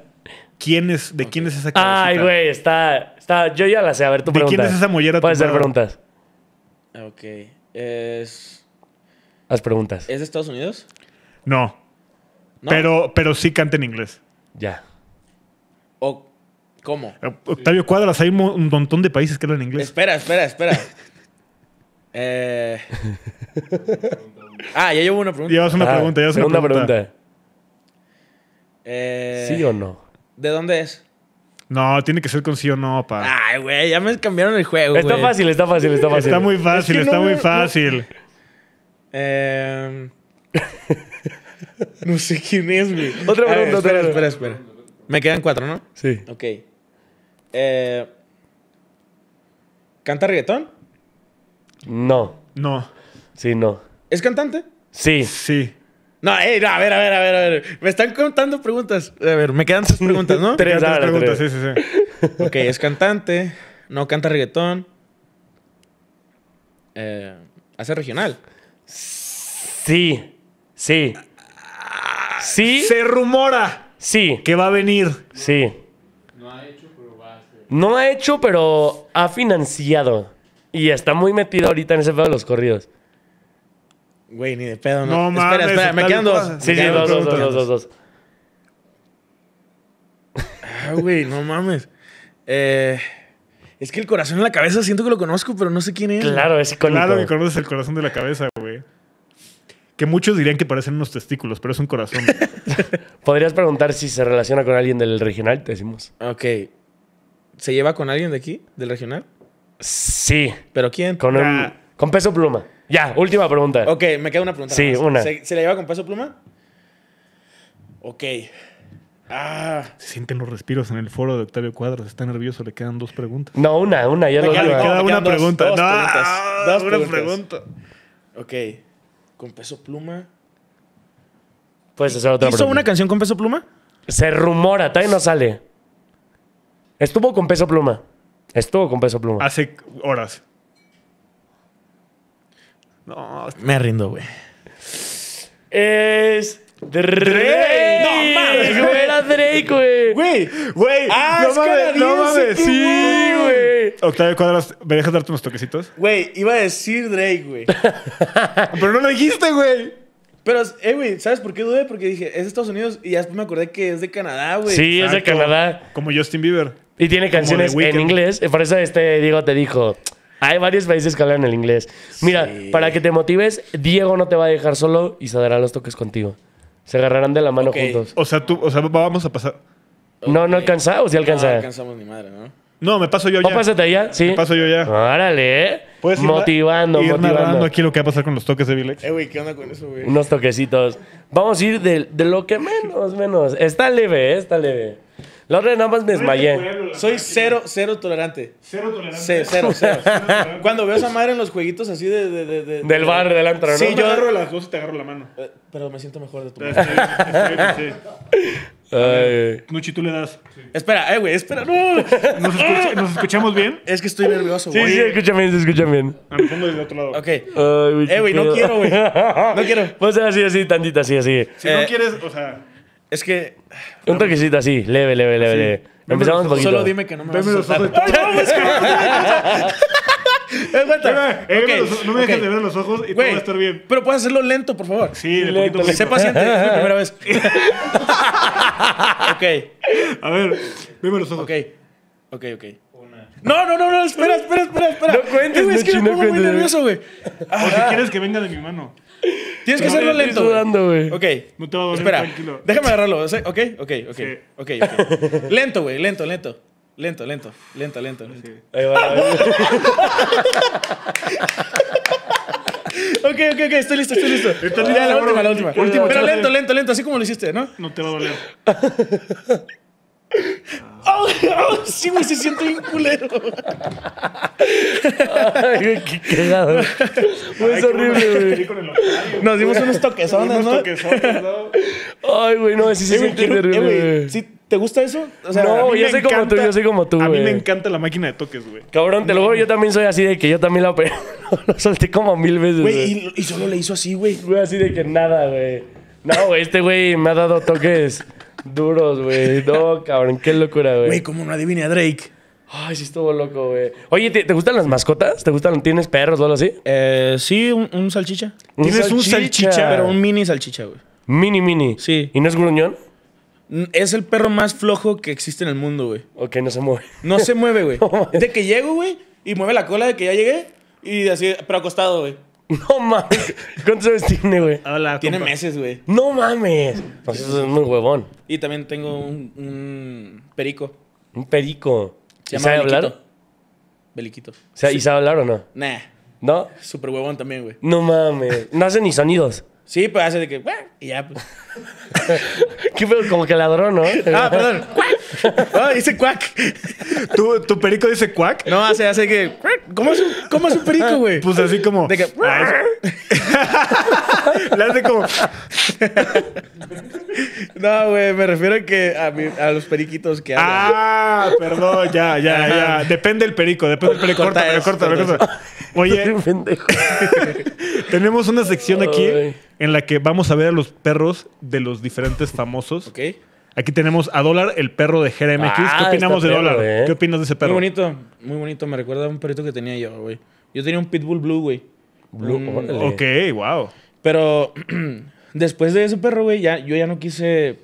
¿De quién es esa cabecita? Ay, güey, está, está. Yo ya la sé. A ver, tú pregunta. ¿De quién es esa mollera? Puedes hacer preguntas. Ah, ok. Es. Haz preguntas. ¿Es de Estados Unidos? No. no. Pero, pero sí canta en inglés. Ya. ¿O cómo? Eh, Octavio Cuadras, hay un montón de países que hablan inglés. Espera, espera, espera. eh... ah, ya llevo una pregunta. Llevas una ah, pregunta, llevas una pregunta. Eh, ¿Sí o no? ¿De dónde es? No, tiene que ser con sí o no, papá Ay, güey, ya me cambiaron el juego. Está fácil, está fácil, está fácil. Está muy fácil, está muy fácil. Em, no. sé quién es, güey. Otra pregunta, espera, espera, espera. Me quedan cuatro, ¿no? Sí. Ok. Eh, ¿Canta reggaetón? No. No. Sí, no. ¿Es cantante? Sí. Sí. Eh, no, a ver, a ver, a ver, a ver. Me están contando preguntas. A ver, me quedan tres preguntas, ¿no? tres, preguntas, sí, sí, sí. ok, es cantante, no canta reggaetón. Eh, hace regional. Sí, sí. Sí. Se rumora. Sí. Que va a venir. Sí. No ha hecho, pero va a hacer. No ha hecho, pero ha financiado. Y está muy metido ahorita en ese pedo de los corridos. Güey, ni de pedo, ¿no? No mames. Espera, me quedan dos. Sí, sí, dos, dos, dos, dos, dos. Ah, güey, no mames. Eh, es que el corazón en la cabeza siento que lo conozco, pero no sé quién es. Claro, es icónico. Claro que es el corazón de la cabeza, güey. Que muchos dirían que parecen unos testículos, pero es un corazón. Podrías preguntar si se relaciona con alguien del regional, te decimos. Ok. ¿Se lleva con alguien de aquí, del regional? Sí. ¿Pero quién? Con, con peso pluma. Ya, última pregunta. Ok, me queda una pregunta. Sí, una. ¿Se, la lleva con peso pluma? Ok. Ah. Se sienten los respiros en el foro de Octavio Cuadros. Está nervioso, le quedan dos preguntas. No, una, una, ya me queda, una pregunta. Dos, no, preguntas, ah, dos una preguntas. pregunta. Ok. ¿Con peso pluma? Puedes hacer otra ¿Hizo una canción con peso pluma? Se rumora, todavía no sale. Estuvo con peso pluma. Estuvo con peso pluma. Hace horas. No, me rindo, güey. Es. Drake. No mames, güey. Era Drake, güey. Güey, güey. Ah, no mames, no mames. Sí, güey. Octavio Cuadras, ¿me dejas darte unos toquecitos? Güey, iba a decir Drake, güey. Pero no lo dijiste, güey. Pero, eh, güey, ¿sabes por qué dudé? Porque dije, es de Estados Unidos y ya después me acordé que es de Canadá, güey. Sí, es de Canadá. Como Justin Bieber. Y tiene canciones en inglés. Por eso este Diego te dijo. Hay varios países que hablan el inglés. Mira, para que te motives, Diego no te va a dejar solo y se dará los toques contigo. Se agarrarán de la mano juntos. O sea, tú, o sea, vamos a pasar. No, no alcanza o sí alcanza. No alcanzamos ni madre, ¿no? No, me paso yo ya. pásate allá? Sí. Me paso yo ya. Árale. eh. motivando, ir motivando. aquí lo que va a pasar con los toques de Vilex. Eh, güey, ¿qué onda con eso, güey? Unos toquecitos. Vamos a ir de, de lo que menos, menos. Está leve, ¿eh? está leve. La otra nada más me desmayé. Soy cero, cero tolerante. Cero tolerante. Sí, cero, cero. Cuando veo a esa madre en los jueguitos así de. de, de, Del bar, del antro, Sí, yo agarro las dos y te agarro la mano. Eh, pero me siento mejor de tu mano. Nuchi, tú le das. Espera, eh, güey, espera. No. ¿Nos, escuchamos bien? Es que estoy nervioso, güey. Sí, sí, escúchame bien, se escucha bien. Ah, me pongo desde otro lado. Ok. eh, güey, no quiero, güey. No quiero. Pues ser así, así, tantita, así, así. Si no eh. quieres, o sea. Es que. Un toquecito así, leve, leve, leve. leve. Empezamos un poquito. Solo dime que no me vas a soltar. Aguanta. Eh, okay. no me dejes okay. de ver los ojos y todo va a estar bien. Pero puedes hacerlo lento, por favor. Sí, de lento, Sé paciente, es mi primera vez. ok. A ver, veme los ojos. Ok, ok, ok. Una. No, no, no, no, espera, espera, espera, espera. No cuentes, Es que me pongo muy nervioso, güey. Ah. O si quieres que venga de mi mano. Tienes que hacerlo lento. Estoy No te va a doler, Espera. Tranquilo. Déjame agarrarlo. ¿sí? Ok, ok, ok. okay, okay. lento, güey. Lento, lento. Lento, lento. Lento, lento. Ahí va. ok, ok, ok. Estoy listo, estoy listo. ya, la última, la última. Pero lento, lento, lento. Así como lo hiciste, ¿no? No te va a doler. Ay, sí, güey, se siente bien culero. Ay, qué cagado. es horrible, güey. Nos dimos unos toques Ay, güey, no, sí se sí, eh, siente terrible. Eh, ¿sí, ¿Te gusta eso? no, yo soy como tú, yo soy como tú, A mí me encanta la máquina de toques, güey. Cabrón, te lo juro, yo también soy así de que yo también la lo solté como mil veces, güey. Y, solo le hizo así, güey. Güey, así de que nada, güey. No, güey, este güey me ha dado toques duros, güey. No, cabrón, qué locura, güey. Güey, ¿cómo no adiviné a Drake? Ay, sí estuvo loco, güey. Oye, ¿te, gustan las mascotas? ¿Te gustan? ¿Tienes perros o algo así? Eh, sí, un, salchicha. ¿Un Tienes un salchicha, pero un mini salchicha, güey. Mini, mini. Sí. ¿Y no es gruñón? Mm, es el perro más flojo que existe en el mundo, güey. Ok, no se mueve. No se mueve, güey. de que llego, güey, y mueve la cola de que ya llegué, y así, pero acostado, güey. No mames. ¿Cuántos años tiene, güey? Tiene meses, güey. No mames. Pues eso es muy huevón. Y también tengo un, un perico. Un perico. ¿Se llama sabe hablar? Beliquito. ¿Y sabe hablar o no? Nah. ¿No? Super huevón también, güey. No mames. No hace ni sonidos. Sí, pues hace de que... Y ya, pues. Qué como que ladrón, ¿no? Ah, perdón. Ah, dice cuac. ¿Tu, ¿Tu perico dice cuac? No, hace, hace que. ¿Cómo es, un, cómo es perico, güey? Pues así como. Ah, le hace como. no, güey, me refiero a que a, mi, a los periquitos que hablan. Ah, perdón, ya, ya, ya. Depende el perico, depende el perico. Corta, corta, corta, corta. Oye, tenemos una sección aquí en la que vamos a ver a los perros de los diferentes famosos. Ok. Aquí tenemos a Dólar, el perro de GRMX. ¿Qué ah, opinamos de Dólar? Eh. ¿Qué opinas de ese perro? Muy bonito, muy bonito. Me recuerda a un perrito que tenía yo, güey. Yo tenía un Pitbull Blue, güey. Blue, mm, Ok, wow. Pero después de ese perro, güey, ya, yo ya no quise.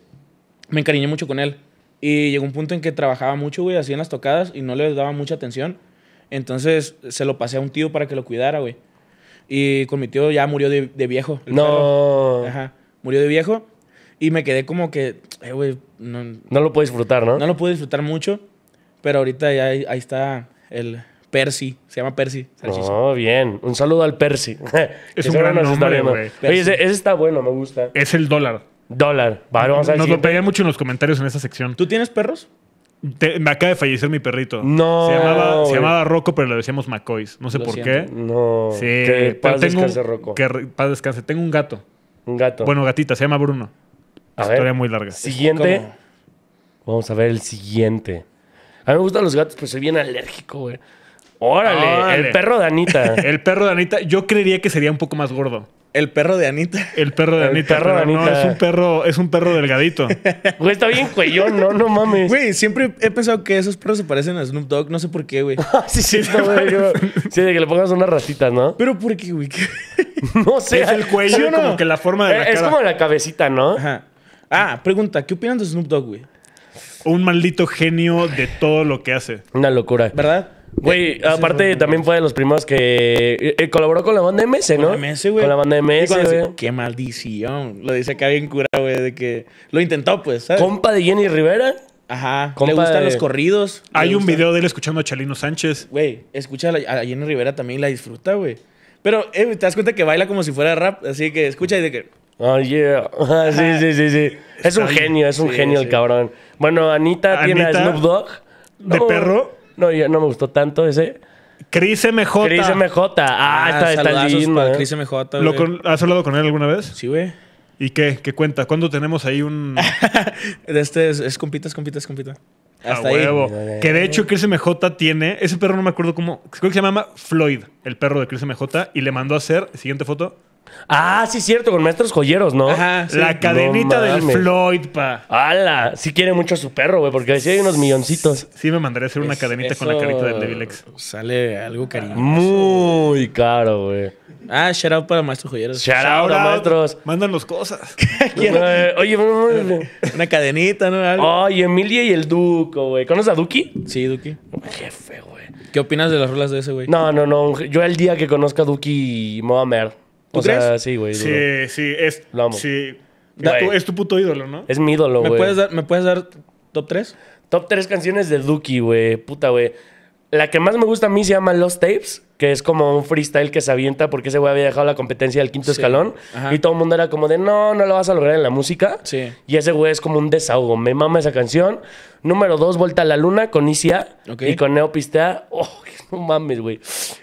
Me encariñé mucho con él. Y llegó un punto en que trabajaba mucho, güey, hacían las tocadas y no le daba mucha atención. Entonces se lo pasé a un tío para que lo cuidara, güey. Y con mi tío ya murió de, viejo. no. Ajá. Murió de viejo. Y me quedé como que, no, lo puedo disfrutar, ¿no? No lo pude disfrutar mucho, pero ahorita ya ahí, está el Percy, se llama Percy. Oh, bien. Un saludo al Percy. es un gran nombre, ese, está bueno, me gusta. Es el dólar. Dólar. vamos a Nos lo pedían mucho en los comentarios en esa sección. ¿Tú tienes perros? me acaba de fallecer mi perrito. No. Se llamaba, se Rocco, pero le decíamos McCoys No sé por qué. No. Que paz descanse, Rocco. Que paz descanse. Tengo un gato. Un gato. Bueno, gatita, se llama Bruno historia muy larga. Siguiente. Vamos a ver el siguiente. A mí me gustan los gatos, pero soy bien alérgico, güey. Órale, el perro de Anita. el perro de Anita, yo creería que sería un poco más gordo. El perro de Anita. El perro de el Anita. Perro de Anita. No, es un perro, es un perro delgadito. Güey, está bien cuellón, no, no mames. Güey, siempre he pensado que esos perros se parecen a Snoop Dogg, no sé por qué, güey. sí, sí, está, güey. sí, de que le pongas unas ratitas, ¿no? Pero ¿por qué, güey? no sé. Es el cuello, como que la forma de eh, la cara. Es como la cabecita, ¿no? Ajá. Ah, pregunta, ¿qué opinan de Snoop Dogg, güey? Un maldito genio de todo lo que hace. Una locura. ¿Verdad? Güey, eh, aparte también fue de los primeros que eh, eh, colaboró con la banda MS, ¿no? Con la MS, güey. Con la banda MS, güey. Qué maldición. Lo dice que alguien cura, güey, de que lo intentó, pues, ¿sabes? Compa de Jenny Rivera. Ajá. le gustan los corridos. Hay un video de él escuchando a Chalino Sánchez. Güey, escucha a, Jenny Rivera también y la disfruta, güey. Pero eh, te das cuenta que baila como si fuera rap, así que escucha y de que... Oh, yeah. sí, sí, sí, sí. Es un genio, es un genio el cabrón. Bueno, Anita, tiene a Snoop Dogg. ¿De perro? No, no me gustó tanto ese. Chris MJ. Cris MJ. Ah, está, ah, está ¿eh? Chris MJ, ¿Lo ¿Has hablado con él alguna vez? Sí, güey. ¿Y qué? ¿Qué cuenta? ¿Cuándo tenemos ahí un De este es, compita, es compita, es compita. Hasta ahí. Que de hecho Chris MJ tiene. Ese perro no me acuerdo cómo. Creo que se llama Floyd, el perro de Chris MJ. Y le mandó a hacer. Siguiente foto. Ah, sí, cierto, con maestros joyeros, ¿no? Ajá, La cadenita del Floyd, pa. ¡Hala! Sí quiere mucho a su perro, güey, porque decía hay unos milloncitos. Sí, me mandaría a hacer una cadenita con la carita del Devil X. Sale algo cariñoso. Muy caro, güey. Ah, shout out para maestros joyeros. Shout, a out, out, maestros. Mándanos cosas. Oye, una cadenita, ¿no? Ay, Emilia y el Duco, güey. ¿Conoces a Duki? Sí, Duki. Jefe, güey. ¿Qué opinas de las rolas de ese, güey? No, no, no. Yo el día que conozca a Duki, me voy a merda sí, güey. Sí, sí, es. Lo Es tu, puto ídolo, ¿no? Es mi ídolo, güey. ¿Me puedes, dar, top 3? Top 3 canciones de Duki, güey. Puta, güey. La que más me gusta a mí se llama Lost Tapes, que es como un freestyle que se avienta porque ese güey había dejado la competencia del quinto escalón. Y todo el mundo era como de, no, no lo vas a lograr en la música. Sí. Y ese güey es como un desahogo. Me mama esa canción. Número 2, Vuelta a la Luna con Isia y con Neo Oh, no mames, güey.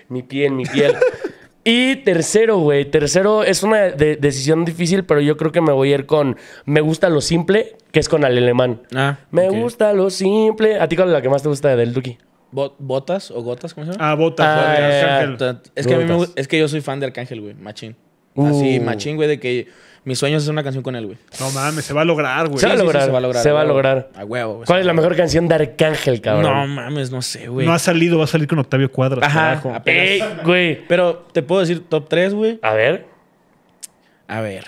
Mi piel, mi piel. Y tercero, güey. Tercero es una decisión difícil, pero yo creo que me voy a ir con Me gusta lo simple, que es con el alemán. Ah, me gusta lo simple. ¿A ti cuál es la que más te gusta del Duki? ¿Botas o gotas? ¿Cómo se llama? Ah, botas. Ah, es, que a es que yo soy fan de Arcángel, güey. Machín. Uh. Así, machín, güey, de que mi sueño es hacer una canción con él, güey. No mames, se va a lograr, güey. Se va a lograr, se va a lograr. a huevo, güey. ¿Cuál es la mejor canción de Arcángel, cabrón? No mames, no sé, güey. No ha salido, va a salir con Octavio Cuadra. Ajá, güey. Pero te puedo decir top 3, güey. A ver. A ver.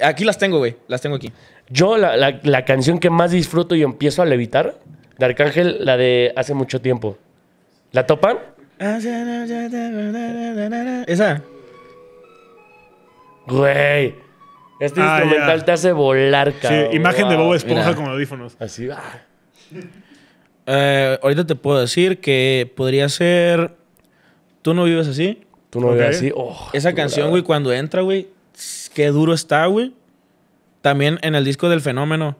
Aquí las tengo, güey. Las tengo aquí. Yo, la, canción que más disfruto y empiezo a levitar de Arcángel, la de hace mucho tiempo. ¿La topan? Esa. Güey. Este ah, instrumental te hace volar, cabrón. Sí, imagen de Bob Esponja con audífonos. Así va. Eh, ahorita te puedo decir que podría ser. Tú no vives así. Tú no vives así. Oh, esa canción, güey, cuando entra, güey, qué duro está, güey. También en el disco del fenómeno.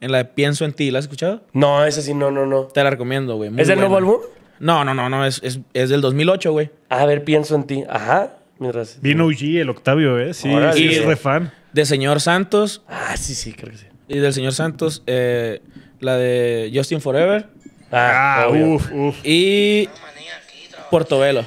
En la de Pienso en ti, ¿la has escuchado? No, esa sí, no, no, no. Te la recomiendo, güey. ¿Es del nuevo álbum? No, no, no, no, es, del 2008, güey. A ver, pienso en ti. Ajá. Mientras... Vino Uji, el Octavio, ¿eh? Sí, es re refan de Señor Santos. Ah, sí, sí, creo que sí. Y del Señor Santos, eh, la de Justin Forever. Ah, ah uff, uff. Y Portobelo.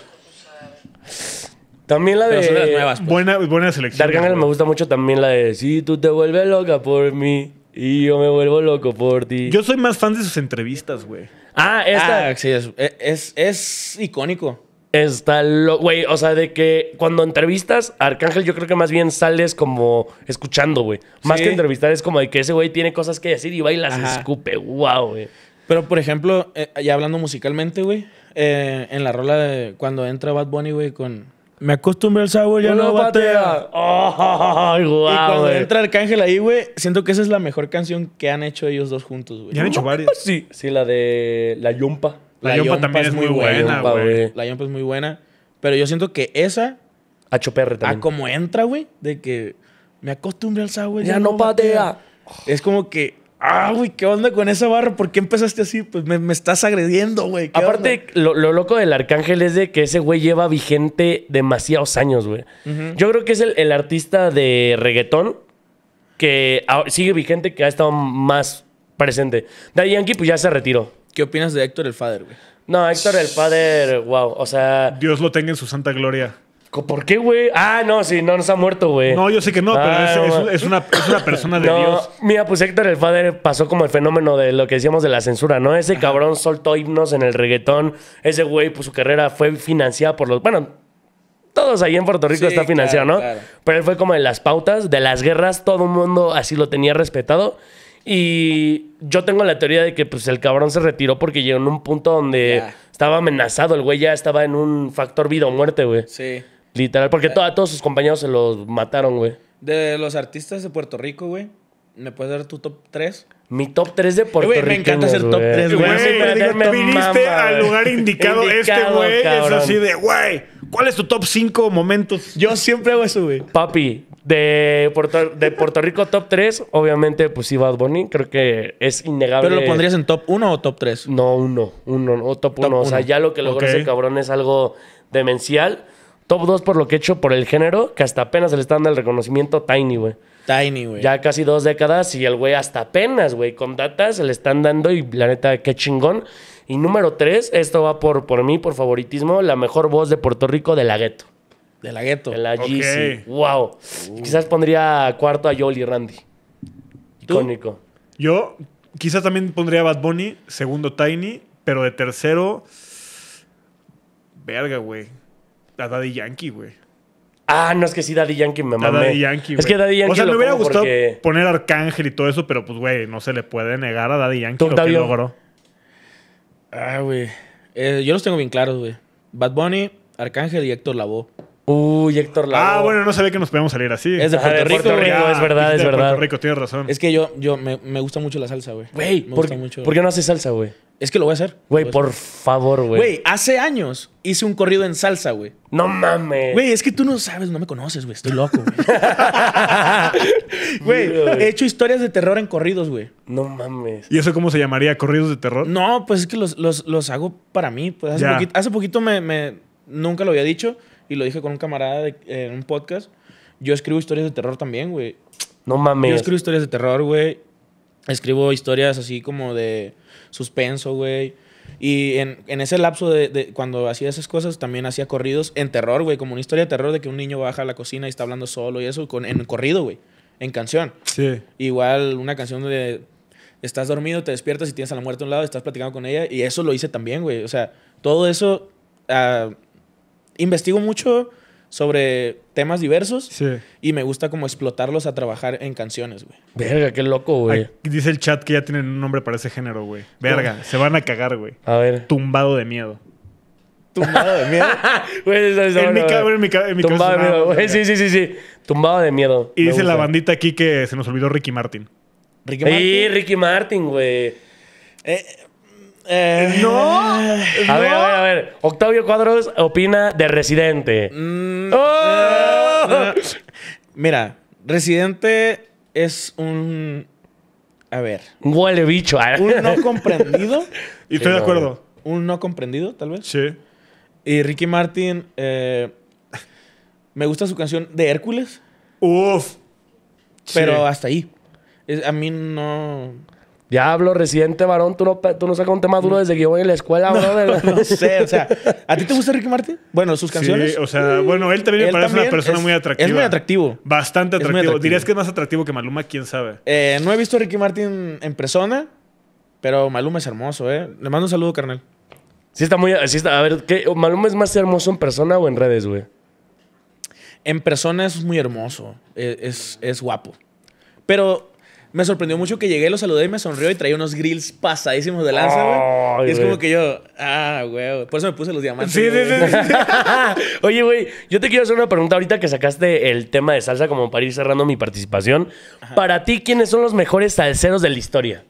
También la de las nuevas. Pues. Buena, selección. Dark me gusta mucho también la de Si tú te vuelves loca por mí y yo me vuelvo loco por ti. Yo soy más fan de sus entrevistas, güey. Ah, esta. Ah, sí, es, es icónico. Está lo. Güey, o sea, de que cuando entrevistas Arcángel, yo creo que más bien sales como escuchando, güey. Más que entrevistar, es como de que ese güey tiene cosas que decir y va y las escupe. ¡Wow, güey! Pero, por ejemplo, eh, ya hablando musicalmente, güey, eh, en la rola de cuando entra Bad Bunny, güey, con. Me acostumbré al sabor, ya no batea. Oh, wow, y cuando entra Arcángel ahí, güey, siento que esa es la mejor canción que han hecho ellos dos juntos, güey. Ya han hecho varias. Sí. Sí, la de La Yumpa. La, Yompa también es muy buena, güey. La Yompa es muy buena. Pero yo siento que esa. A también. como entra, güey. De que me acostumbré al sour. Ya, no patea. Es como que. Ah, güey, ¿qué onda con esa barra? ¿Por qué empezaste así? Pues me, estás agrediendo, güey. Aparte, lo, loco del Arcángel es de que ese güey lleva vigente demasiados años, güey. Yo creo que es el, el artista de reggaetón que sigue vigente, que ha estado más presente. Daddy Yankee, pues ya se retiró. ¿Qué opinas de Héctor el Fader, güey? No, Héctor el Fader, wow. O sea. Dios lo tenga en su santa gloria. ¿Por qué, güey? Ah, no, sí, no nos ha muerto, güey. No, yo sé que no, pero ah, es, una, persona de Dios. Mira, pues Héctor el Fader pasó como el fenómeno de lo que decíamos de la censura, ¿no? Ese cabrón soltó himnos en el reggaetón. Ese güey, pues su carrera fue financiada por los. Bueno, todos ahí en Puerto Rico están financiados, ¿no? Pero él fue como de las pautas, de las guerras, todo el mundo así lo tenía respetado. Y yo tengo la teoría de que pues el cabrón se retiró porque llegó en un punto donde estaba amenazado, el güey ya estaba en un factor vida o muerte, güey. Sí. Literal, porque a todos sus compañeros se los mataron, güey. De los artistas de Puerto Rico, güey, ¿me puedes dar tu top 3? Mi top 3 de Puerto Rico. Me encanta ser top 3, güey. tú viniste al lugar indicado. este güey es así de, güey, ¿cuál es tu top 5 momentos? Yo siempre hago eso, güey. Papi, de Puerto, de Puerto Rico top 3, obviamente, pues sí, Bad Bunny. Creo que es innegable. ¿Pero lo pondrías en top 1 o top 3? No, uno. Uno, no, top 1. O sea, ya lo que logró okay. ese cabrón es algo demencial. Top 2 por lo que he hecho por el género, que hasta apenas se le está dando el reconocimiento Tiny, güey. Tiny, güey. Ya casi dos décadas y el güey hasta apenas, güey, con data se le están dando y la neta, qué chingón. Y número tres, esto va por, por mí, por favoritismo, la mejor voz de Puerto Rico de la gueto. De la gueto. De la G. GC. Wow. Quizás pondría cuarto a Joel Randy. Icónico. Yo quizás también pondría Bad Bunny, segundo Tiny, pero de tercero... Verga, güey. A de Yankee, güey. Ah, no, es que sí, Daddy Yankee me mamé. es que Daddy Yankee. O sea, me hubiera gustado poner Arcángel y todo eso, pero pues, güey, no se le puede negar a Daddy Yankee lo que logró. Ah, güey. Eh, yo los tengo bien claros, güey. Bad Bunny, Arcángel y Héctor Lavoe. Uy, Héctor ah, Lavoe. Ah, bueno, no sabía que nos podíamos salir así. Es de ah, Puerto, Rico, es verdad, es, de verdad. Puerto Rico, tienes razón. Es que yo, yo me, gusta mucho la salsa, güey. Güey, me gusta mucho. ¿por qué no haces salsa, güey? Es que lo voy a hacer. Güey, por favor, güey. Güey, hace años hice un corrido en salsa, güey. No mames. Güey, es que tú no sabes, no me conoces, güey. Estoy loco, güey. Güey, he hecho historias de terror en corridos, güey. No mames. ¿Y eso cómo se llamaría? ¿Corridos de terror? No, pues es que los, hago para mí. Pues hace, poquito, me, Nunca lo había dicho y lo dije con un camarada eh, en un podcast. Yo escribo historias de terror también, güey. No mames. Yo escribo historias de terror, güey escribo historias así como de suspenso, güey. Y en, ese lapso de, cuando hacía esas cosas, también hacía corridos en terror, güey. Como una historia de terror de que un niño baja a la cocina y está hablando solo y eso, con, en corrido, güey. En canción. Sí. Igual una canción de estás dormido, te despiertas y tienes a la muerte a un lado, estás platicando con ella. Y eso lo hice también, güey. O sea, todo eso. Ah, investigo mucho sobre temas diversos. Y me gusta como explotarlos a trabajar en canciones, güey. Verga, qué loco, güey. Dice el chat que ya tienen un nombre para ese género, güey. Verga, se van a cagar, güey. A ver. Tumbado de miedo. Tumbado de miedo. en, mi cabeza Sí, sí, sí, sí. Tumbado de miedo. Y dice la bandita aquí que se nos olvidó Ricky Martin. Ricky Martin. Sí, Ricky Martin, güey. Eh, eh, no. A ver, a ver, a ver. Octavio Cuadros opina de Residente. Mm. ¡Oh! mira, Residente es un. A ver. Un huele bicho. ¿eh? Un no comprendido. y estoy de acuerdo. Un no comprendido, tal vez. Sí. Y Ricky Martin. Eh, me gusta su canción de Hércules. Uf. Pero hasta ahí. a mí no. Diablo, residente varón, tú no, tú no sacas un tema duro mm. desde que yo voy en la escuela, brother. No sé, o sea, ¿a ti te gusta Ricky Martin? Bueno, sus canciones. Sí, o sea, bueno, él también me parece una persona muy atractiva. Es muy atractivo. Bastante atractivo. Dirías que es más atractivo que Maluma, quién sabe. Eh, no he visto a Ricky Martin en persona, pero Maluma es hermoso, ¿eh? Le mando un saludo, carnal. Sí, está muy. Sí está, a ver, ¿qué, ¿Maluma es más hermoso en persona o en redes, güey? En persona es muy hermoso. E, es, es guapo. Pero me sorprendió mucho que llegué, lo saludé y me sonrió y traía unos grills pasadísimos de lanza, güey. es como que yo, ah, güey. Por eso me puse los diamantes. Oye, güey, yo te quiero hacer una pregunta ahorita que sacaste el tema de salsa como para ir cerrando mi participación. Para ti, ¿quiénes son los mejores salseros de la historia?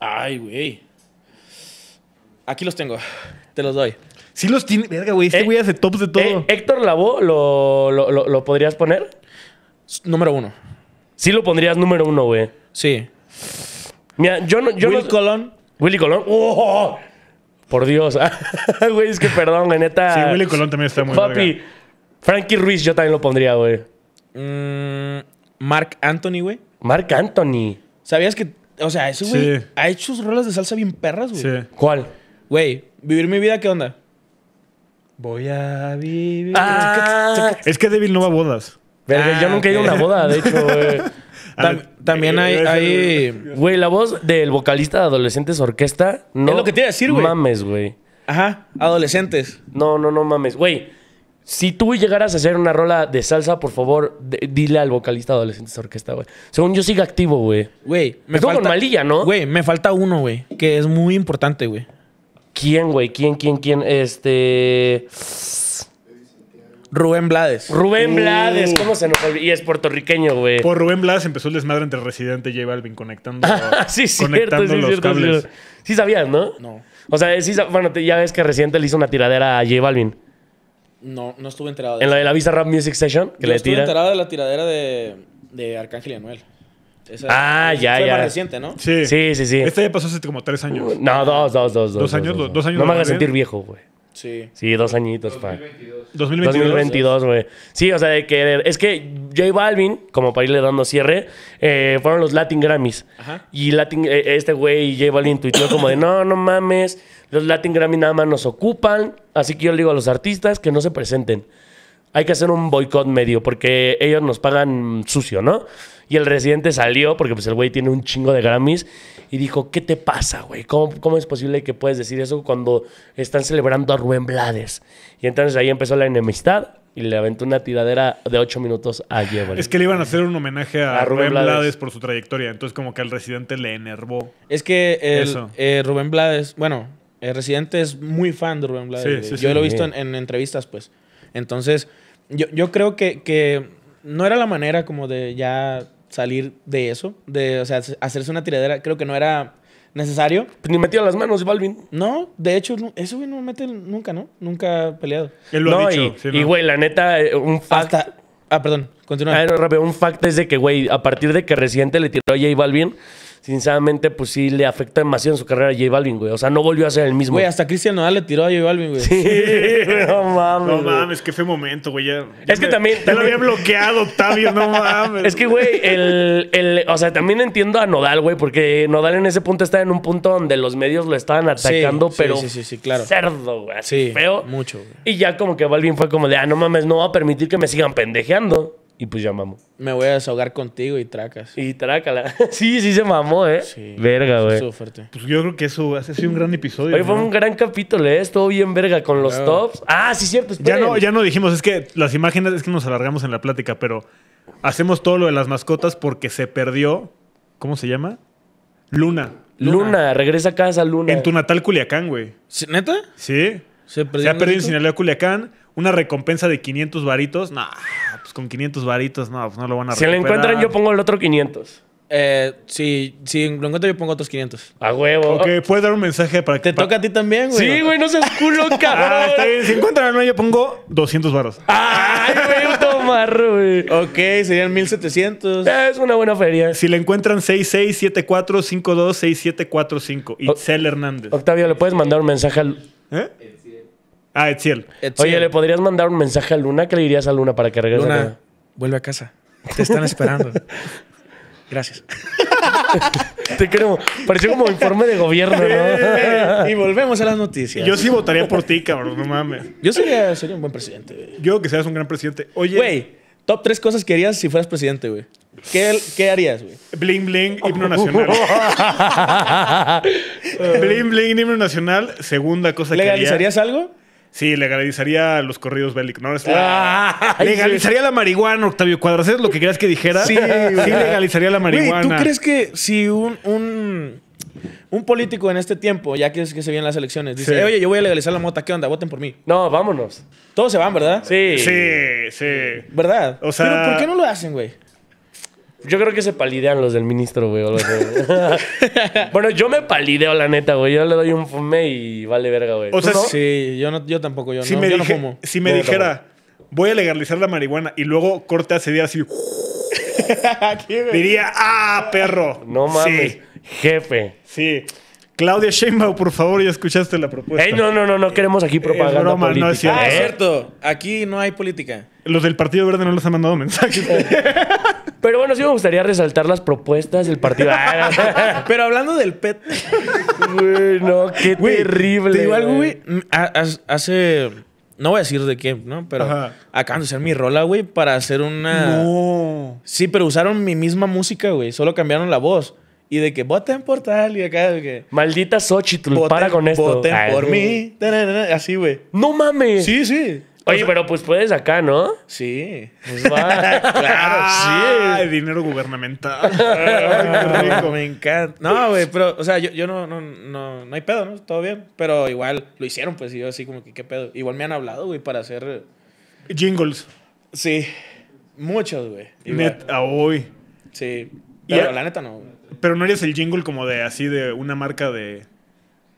Ay, güey. Aquí los tengo. Te los doy. Sí los tiene. Verga, güey. Este eh, güey hace tops de todo. Eh, Héctor Lavoe, ¿lo, lo podrías poner? Número uno. Sí lo pondrías número uno, güey. Sí. Mira, yo no. Yo Colón. Willy Colón. ¡Oh! Por Dios. güey, es que perdón, la neta. Sí, Willy Colón también está muy Papi, Frankie Ruiz yo también lo pondría, güey. Mm, Mark Anthony, güey. Mark Anthony. ¿Sabías que o sea, eso, güey sí. ha hecho sus rolas de salsa bien perras, güey. Sí. ¿Cuál? Güey, vivir mi vida, ¿qué onda? Voy a vivir. Ah. es que Devil no va a bodas. yo ah, nunca he ido a una boda, de hecho, güey. Ah, también hay, Güey, la voz del vocalista de Adolescentes Orquesta. No es lo que te iba a decir, güey. Mames, güey. Ajá, adolescentes. No, no, no mames. Güey, si tú llegaras a hacer una rola de salsa, por favor, dile al vocalista de Adolescentes Orquesta, güey. Según yo, siga activo, güey. Güey, me falta. con Malilla, ¿no? Güey, me falta uno, güey. Que es muy importante, güey. ¿Quién, güey? ¿Quién, quién, quién? Este. Rubén Blades. Rubén mm. Blades, ¿cómo se nos Y es puertorriqueño, güey. Por Rubén Blades empezó el desmadre entre Residente y J Balvin conectando, ah, sí, sí, conectando sí, los cables. Sí, sí, sabías, ¿no? No. O sea, sí, bueno, ya ves que Residente le hizo una tiradera a J Balvin. No, no estuve enterado. ¿En la de la Visa Rap Music Session? Que estuve enterado de la tiradera de, de Arcángel y Anuel. Esa, ah, ya, fue ya. más reciente, ¿no? Sí. sí, sí, sí. Este ya pasó hace como tres años. No, dos, dos, dos. Dos, dos años, dos, años. No me a sentir viejo, güey. Sí. Sí, dos añitos, pa. 2022. 2022, güey. Sí, o sea, de que es que J Balvin, como para irle dando cierre, eh, fueron los Latin Grammys. Ajá. Y eh, este güey, J Balvin, tuiteó como de, no, no mames, los Latin Grammys nada más nos ocupan, así que yo le digo a los artistas que no se presenten. Hay que hacer un boicot medio porque ellos nos pagan sucio, ¿no? Y el residente salió porque pues el güey tiene un chingo de Grammys y dijo, ¿qué te pasa, güey? ¿Cómo, es posible que puedes decir eso cuando están celebrando a Rubén Blades? Y entonces ahí empezó la enemistad y le aventó una tiradera de ocho minutos a Guevara Es que le iban a hacer un homenaje a, Rubén, Blades. por su trayectoria, entonces como que al residente le enervó. Es que eh, Rubén Blades, bueno, el residente es muy fan de Rubén Blades. yo lo he visto en, entrevistas, pues. Entonces, yo, creo que, que no era la manera como de ya salir de eso, de, o sea, hacerse una tiradera, creo que no era necesario. Pues ni metido las manos, Balvin. No, de hecho, eso güey no mete nunca, ¿no? Nunca ha peleado. no, Y, güey, la neta, eh, un fact... Hasta... Ah, perdón, continúa. Ah, no, rápido, un fact es de que, güey, a partir de que reciente le tiró a J Balvin sinceramente, pues sí le afecta demasiado en su carrera a J Balvin, güey. O sea, no volvió a ser el mismo. Güey, hasta Cristian Nodal le tiró a J Balvin, güey. Sí, no mames. No mames, qué fe momento, güey. es que también, Te lo había bloqueado, Octavio, no mames. Es que, güey, el, el, o sea, también entiendo a Nodal, güey, porque Nodal en ese punto está en un punto donde los medios lo estaban atacando, pero. Sí, sí, sí, claro. Cerdo, güey. feo. Mucho. Y ya como que Balvin fue como de, ah, no mames, no va a permitir que me sigan pendejeando. Y pues ya mamó. Me voy a desahogar contigo y tracas. Y trácala. sí, sí se mamó, ¿eh? Sí. Verga, güey. Pues yo creo que eso ha sido un gran episodio. Hoy fue un gran capítulo, ¿eh? Estuvo bien verga con los tops. Ah, sí, cierto. Ya no, ya no dijimos, es que las imágenes, es que nos alargamos en la plática, pero hacemos todo lo de las mascotas porque se perdió. ¿Cómo se llama? Luna. Luna, regresa a casa, Luna. En tu natal Culiacán, güey. ¿Neta? Sí. Se, ha perdido en Sinaloa Culiacán. Una recompensa de 500 varitos. Nah. Pues, con 500 varitos, no, pues no lo van a Si le encuentran, yo pongo el otro 500. Eh, si, si lo encuentro, yo pongo otros 500. A huevo. Ok, puedes dar un mensaje para que. Te toca a ti también, güey. Sí, güey, no seas culo, ah, cabrón. Si encuentran uno, yo pongo 200 varos. Ay, güey, tomarro, güey. Ok, serían 1700. Eh, es una buena feria. Si le encuentran 6674526745, Itzel Hernández. Octavio, ¿le puedes mandar un mensaje al. ¿Eh? Ah, Oye, ¿le podrías mandar un mensaje a Luna? ¿Qué le dirías a Luna para que regrese? Luna, vuelve a casa. Te están esperando. Gracias. Te creo. Pareció como informe de gobierno, ¿no? y volvemos a las noticias. Yo sí votaría por ti, cabrón. No mames. Yo sería, sería un buen presidente. Yo que seas un gran presidente. Oye. Güey, top tres cosas que harías si fueras presidente, güey. ¿Qué, harías, güey? Bling Bling, himno nacional. bling Bling, himno nacional. Segunda cosa que harías. ¿Legalizarías algo? Sí, legalizaría los corridos bélicos. Ah, legalizaría la marihuana, Octavio Cuadras. lo que creas que dijera? Sí, legalizaría la marihuana. ¿Tú crees que si un, un, político en este tiempo, ya que, se vienen las elecciones, dice, oye, yo voy a legalizar la mota, ¿qué onda? Voten por mí. No, vámonos. Todos se van, ¿verdad? Sí. Sí, sí. ¿Verdad? O sea... ¿Pero por qué no lo hacen, güey? Yo creo que se palidean los del ministro, güey. bueno, yo me palideo, la neta, güey. Yo le doy un fume y vale verga, güey. O sea, sí, yo, no, yo tampoco, yo, no, me yo fumo. Si me dijera, voy a legalizar la marihuana y luego corte hace día así. diría, ah, perro. No mames, jefe. Sí. Claudia Sheinbaum, por favor, ya escuchaste la propuesta. Ey, no, no, no, no queremos aquí propaganda es política. No es cierto. Ah, es cierto. Aquí no hay política. Los del Partido Verde no les han mandado mensajes. Pero bueno, sí me gustaría resaltar las propuestas del partido. Ah, pero hablando del PET. Güey, no, qué terrible. Te digo algo, güey. Mm, hace. No voy a decir de qué, ¿no? Pero Ajá. acaban de hacer mi rola, güey, para hacer una. No. Sí, pero usaron mi misma música, güey. Solo cambiaron la voz. Y de que voten por tal y acá de que... Maldita Xochitl, para con esto. Voten ah. por mí. Así, güey. ¡No mames! Sí, sí. Oye, pero pues puedes acá, ¿no? Sí. Pues va. claro, sí. dinero gubernamental. rico, me encanta. No, güey, pero, o sea, yo, yo no, no, no, no hay pedo, ¿no? Todo bien. Pero igual lo hicieron, pues, y yo así como que, ¿qué pedo? Igual me han hablado, güey, para hacer... Eh, Jingles. Sí. Muchos, güey. a hoy. Sí. Pero la neta no, pero no harías el jingle como de así de una marca de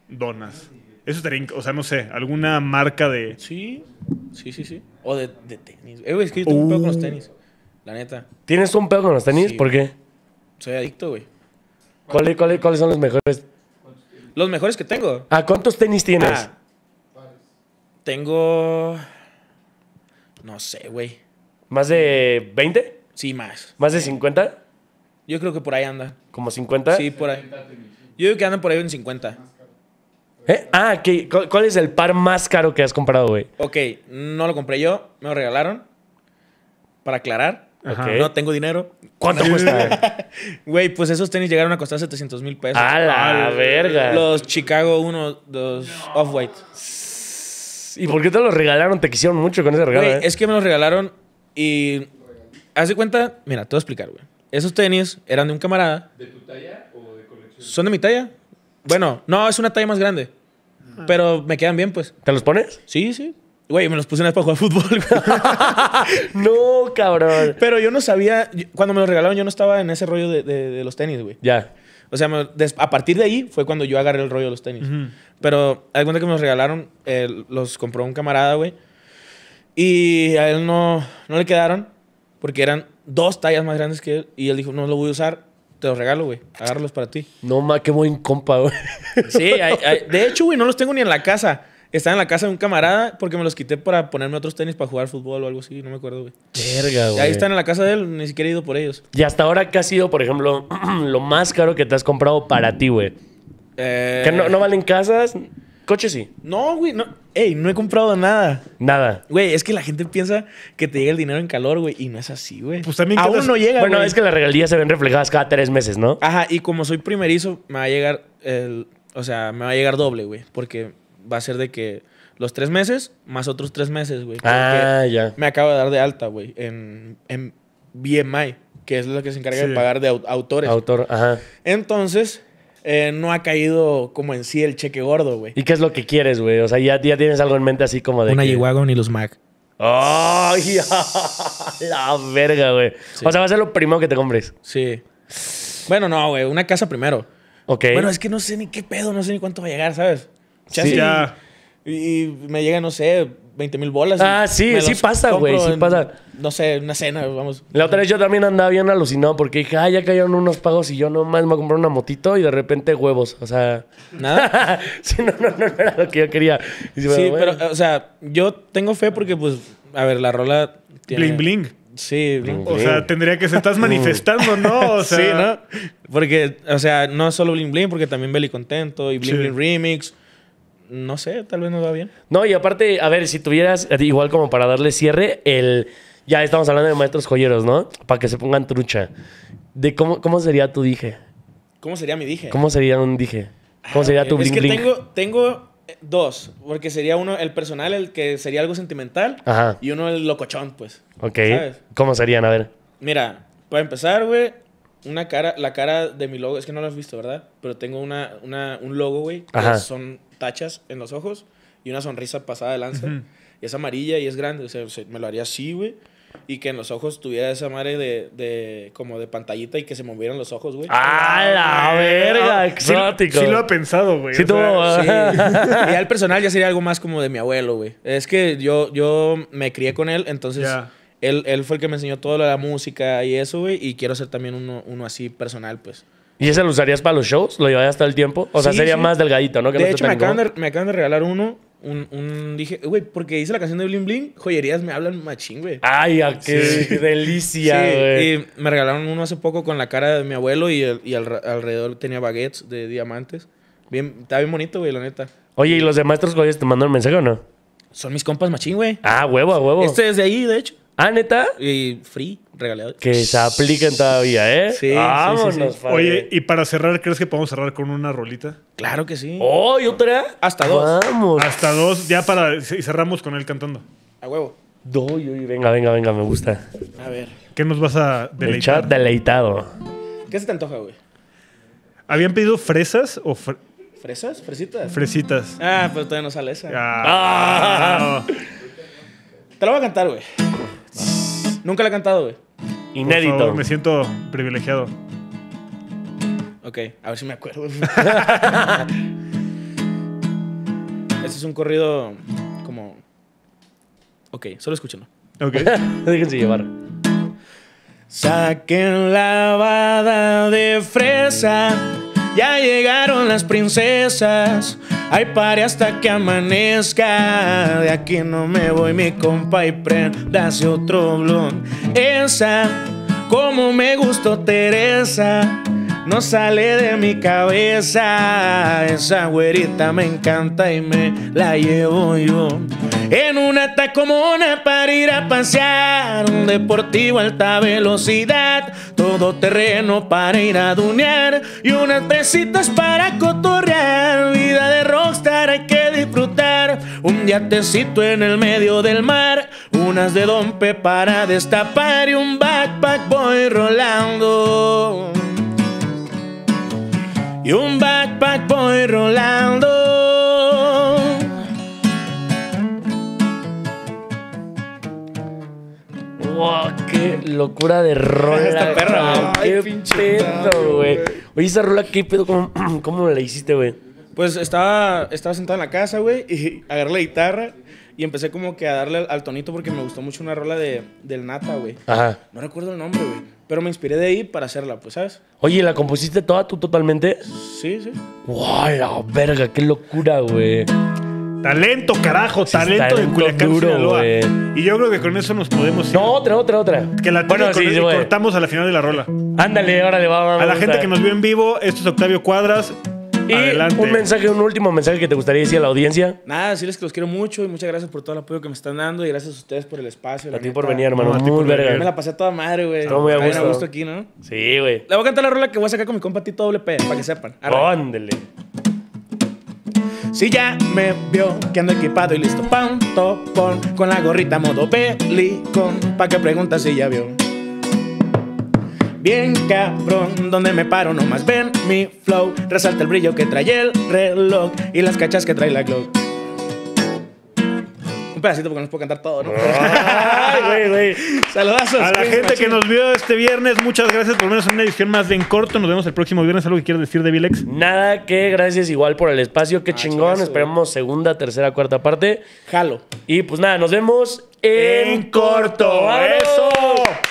donas. Eso estaría, o sea, no sé, alguna marca de. Sí, sí, sí, sí. O de, tenis. Eh, es que yo tengo un pedo con los uh. tenis. La neta. ¿Tienes un pedo con los tenis? ¿Por qué? Soy adicto, güey. ¿Cuáles son los mejores? Los mejores que tengo. ¿A ah, cuántos tenis tienes? Ah. tengo. No sé, güey. ¿Más de 20? Sí, más. ¿Más de 50? Yo creo que por ahí anda. ¿Como 50? Sí, por ahí. Yo creo que andan por ahí en 50. ¿Eh? Ah, ¿cuál es el par más caro que has comprado, güey? Ok, no lo compré yo, me lo regalaron. Para aclarar, no tengo dinero. ¿Cuánto cuesta? Güey, pues esos tenis llegaron a costar 700 mil pesos. ¡A la verga! Los Chicago 1, 2, Off-White. ¿Y por qué te los regalaron? Te quisieron mucho con ese regalo. ¿eh? es que me los regalaron y. Haz de cuenta, mira, te voy a explicar, güey. Esos tenis eran de un camarada. ¿De tu talla o de colección? Son de mi talla. Bueno, no, es una talla más grande. Ah. Pero me quedan bien, pues. ¿Te los pones? Sí, sí. Güey, me los puse una vez para jugar fútbol. no, cabrón. Pero yo no sabía. Cuando me los regalaron, yo no estaba en ese rollo de, los tenis, güey. Ya. O sea, a partir de ahí fue cuando yo agarré el rollo de los tenis. Pero al que me los regalaron, los compró un camarada, güey. Y a él no le quedaron porque eran dos tallas más grandes que él. Y él dijo, no los voy a usar, te los regalo, güey. Agárralos para ti. No, ma, qué buen compa, güey. Sí, de hecho, güey, no los tengo ni en la casa. Están en la casa de un camarada porque me los quité para ponerme otros tenis para jugar fútbol o algo así, no me acuerdo, güey. Verga, güey. Ahí están en la casa de él, ni siquiera he ido por ellos. ¿Y hasta ahora qué ha sido, por ejemplo, lo más caro que te has comprado para ti, güey? Eh, ¿Que no, no valen casas? Coche sí. No, güey, no. Ey, no he comprado nada. Nada. Güey, es que la gente piensa que te llega el dinero en calor, güey, y no es así, güey. Pues también Aún no llega, Bueno, es que las regalías se ven reflejadas cada tres meses, ¿no? Ajá, y como soy primerizo, me va a llegar el... O sea, me va a llegar doble, güey, porque va a ser de que los tres meses más otros tres meses, güey. Ah, ya. Me acabo de dar de alta, güey, en, en BMI, que es lo que se encarga de pagar de autores. Autor, ajá. Entonces, eh, no ha caído como en sí el cheque gordo, güey. ¿Y qué es lo que quieres, güey? O sea, ya, tienes algo en mente así como de. Una que... y los Mac. ¡Ay! la verga, güey. O sea, va a ser lo primero que te compres. Sí. Bueno, no, güey. Una casa primero. Ok. Bueno, es que no sé ni qué pedo, no sé ni cuánto va a llegar, ¿sabes? sí. ya y me llega, no sé, 20 mil bolas. Ah, sí, sí pasa, güey, sí pasa. No sé, una cena, vamos. La otra vez yo también andaba bien alucinado porque dije, ah, ya cayeron unos pagos y yo nomás me voy a comprar una motito y de repente huevos, o sea... ¿Nada? sí, no, no, no, era lo que yo quería. sí, pero, o sea, yo tengo fe porque, pues, a ver, la rola tiene... Bling, bling. Sí, bling, O sea, tendría que se estás manifestando, ¿no? O sea... sí, ¿no? Porque, o sea, no solo Bling Bling, porque también Belly Contento y Bling Bling Remix no sé, tal vez nos va bien. No, y aparte, a ver, si tuvieras, eh, igual como para darle cierre, el. Ya estamos hablando de maestros joyeros, ¿no? Para que se pongan trucha. De cómo, cómo sería tu dije. ¿Cómo sería mi dije? ¿Cómo sería un dije? ¿Cómo sería ah, tu Es que tengo, tengo eh, dos, porque sería uno el personal, el que sería algo sentimental, Ajá. y uno el locochón, pues. Ok. ¿Cómo serían? A ver. Mira, para empezar, güey, una cara, la cara de mi logo, es que no lo has visto, ¿verdad? Pero tengo una, un logo, güey, que Ajá. son tachas en los ojos y una sonrisa pasada de lanza. Y es amarilla y es grande. O sea, me lo haría así, güey. Y que en los ojos tuviera esa madre de, de como de pantallita y que se movieran los ojos, güey. ¡Ah, la ah, verga! Exótico. Ah, sí, lo ha pensado, güey. Sí, y al personal ya sería algo más como de mi abuelo, güey. Es que yo, yo me crié con él, entonces él, él fue el que me enseñó todo lo de la música y eso, güey. Y quiero ser también uno, uno así personal, pues. ¿Y ese lo usarías para los shows? ¿Lo llevarías todo el tiempo? O sea, sería más delgadito, ¿no? de hecho, me acaban de, regalar uno un, dije, güey, porque hice la canción de Bling Bling, joyerías me hablan machín, güey. Ay, ah, qué delicia, Y me regalaron uno hace poco con la cara de mi abuelo y, alrededor tenía baguettes de diamantes. Bien, está bien bonito, güey, la neta. Oye, ¿y los demás maestros joyas te mandaron mensaje o no? Son mis compas machín, güey. Ah, huevo, huevo. Este es de ahí, de hecho. Ah, neta. Y free, regalado. Que se apliquen todavía, ¿eh? Sí. Vámonos, sí, sí, Oye, y para cerrar, ¿crees que podemos cerrar con una rolita? Claro que sí. Oh, ¿y otra? Hasta dos. Vamos. Hasta dos, ya para. Y cerramos con él cantando. A huevo. Doy, uy, venga, venga, venga, me gusta. A ver. ¿Qué nos vas a deleitar? Chat deleitado. ¿Qué se te antoja, güey? ¿Habían pedido fresas o fresas? ¿Fresitas? Fresitas. Ah, pero todavía no sale esa. Ah, ah. Te la voy a cantar, güey. Nunca la he cantado, Inédito. me siento privilegiado. Ok, a ver si me acuerdo. este es un corrido como. Ok, solo escúchenlo. Ok. Déjense llevar. Saquen la bada de fresa. Ya llegaron las princesas. Ay pare hasta que amanezca. De aquí no me voy, mi compa, y prendase otro blon. Esa, como me gustó Teresa. No sale de mi cabeza. Esa güerita me encanta y me la llevo yo. En una tacomona para ir a pasear, un deportivo alta velocidad, todo terreno para ir a dunear y unas besitas para cotorrear. Vida de rockstar hay que disfrutar, un yatecito en el medio del mar, unas de dompe para destapar y un backpack voy rolando. Y un backpack voy rolando. locura de rola. Esta perra, güey. Qué pedo, güey. Oye, esa rola, qué pedo, ¿cómo, la hiciste, güey? Pues estaba, estaba sentado en la casa, güey, y agarré la guitarra y empecé como que a darle al, tonito porque me gustó mucho una rola de, del Nata, güey. Ajá. No recuerdo el nombre, güey. Pero me inspiré de ahí para hacerla, pues, ¿sabes? Oye, ¿la compusiste toda tú totalmente? Sí, sí. ¡Wow, la verga! ¡Qué locura, güey! Talento, carajo, talento, de Culiacán, duro, Y yo creo que con eso nos podemos ir. No, otra, otra, otra. Que la bueno, sí, cortamos a la final de la rola. Ándale, ahora le va a A la gente que nos vio en vivo, esto es Octavio Cuadras. Y un mensaje, un último mensaje que te gustaría decir a la audiencia. Nada, decirles que los quiero mucho y muchas gracias por todo el apoyo que me están dando y gracias a ustedes por el espacio. A ti por venir, hermano. muy Me la pasé toda madre, güey. muy a gusto. aquí, ¿no? Sí, güey. Le voy a cantar la rola que voy a sacar con mi compa Tito WP, para que sepan. Ándale. Si ya me vio que ando equipado y listo pa' un topón Con la gorrita modo pelicón Pa' que preguntas si ya vio Bien cabrón, donde me paro nomás ven mi flow Resalta el brillo que trae el reloj Y las cachas que trae la Glock un pedacito porque no les puedo cantar todo, ¿no? Saludazos. A la gente que nos vio este viernes, muchas gracias por menos en una edición más de En Corto. Nos vemos el próximo viernes. ¿Algo que quieras decir de Vilex? Nada, que gracias igual por el espacio. Qué ah, chingón. Esperemos segunda, tercera, cuarta parte. Jalo. Y pues nada, nos vemos en, corto. corto. ¡Eso!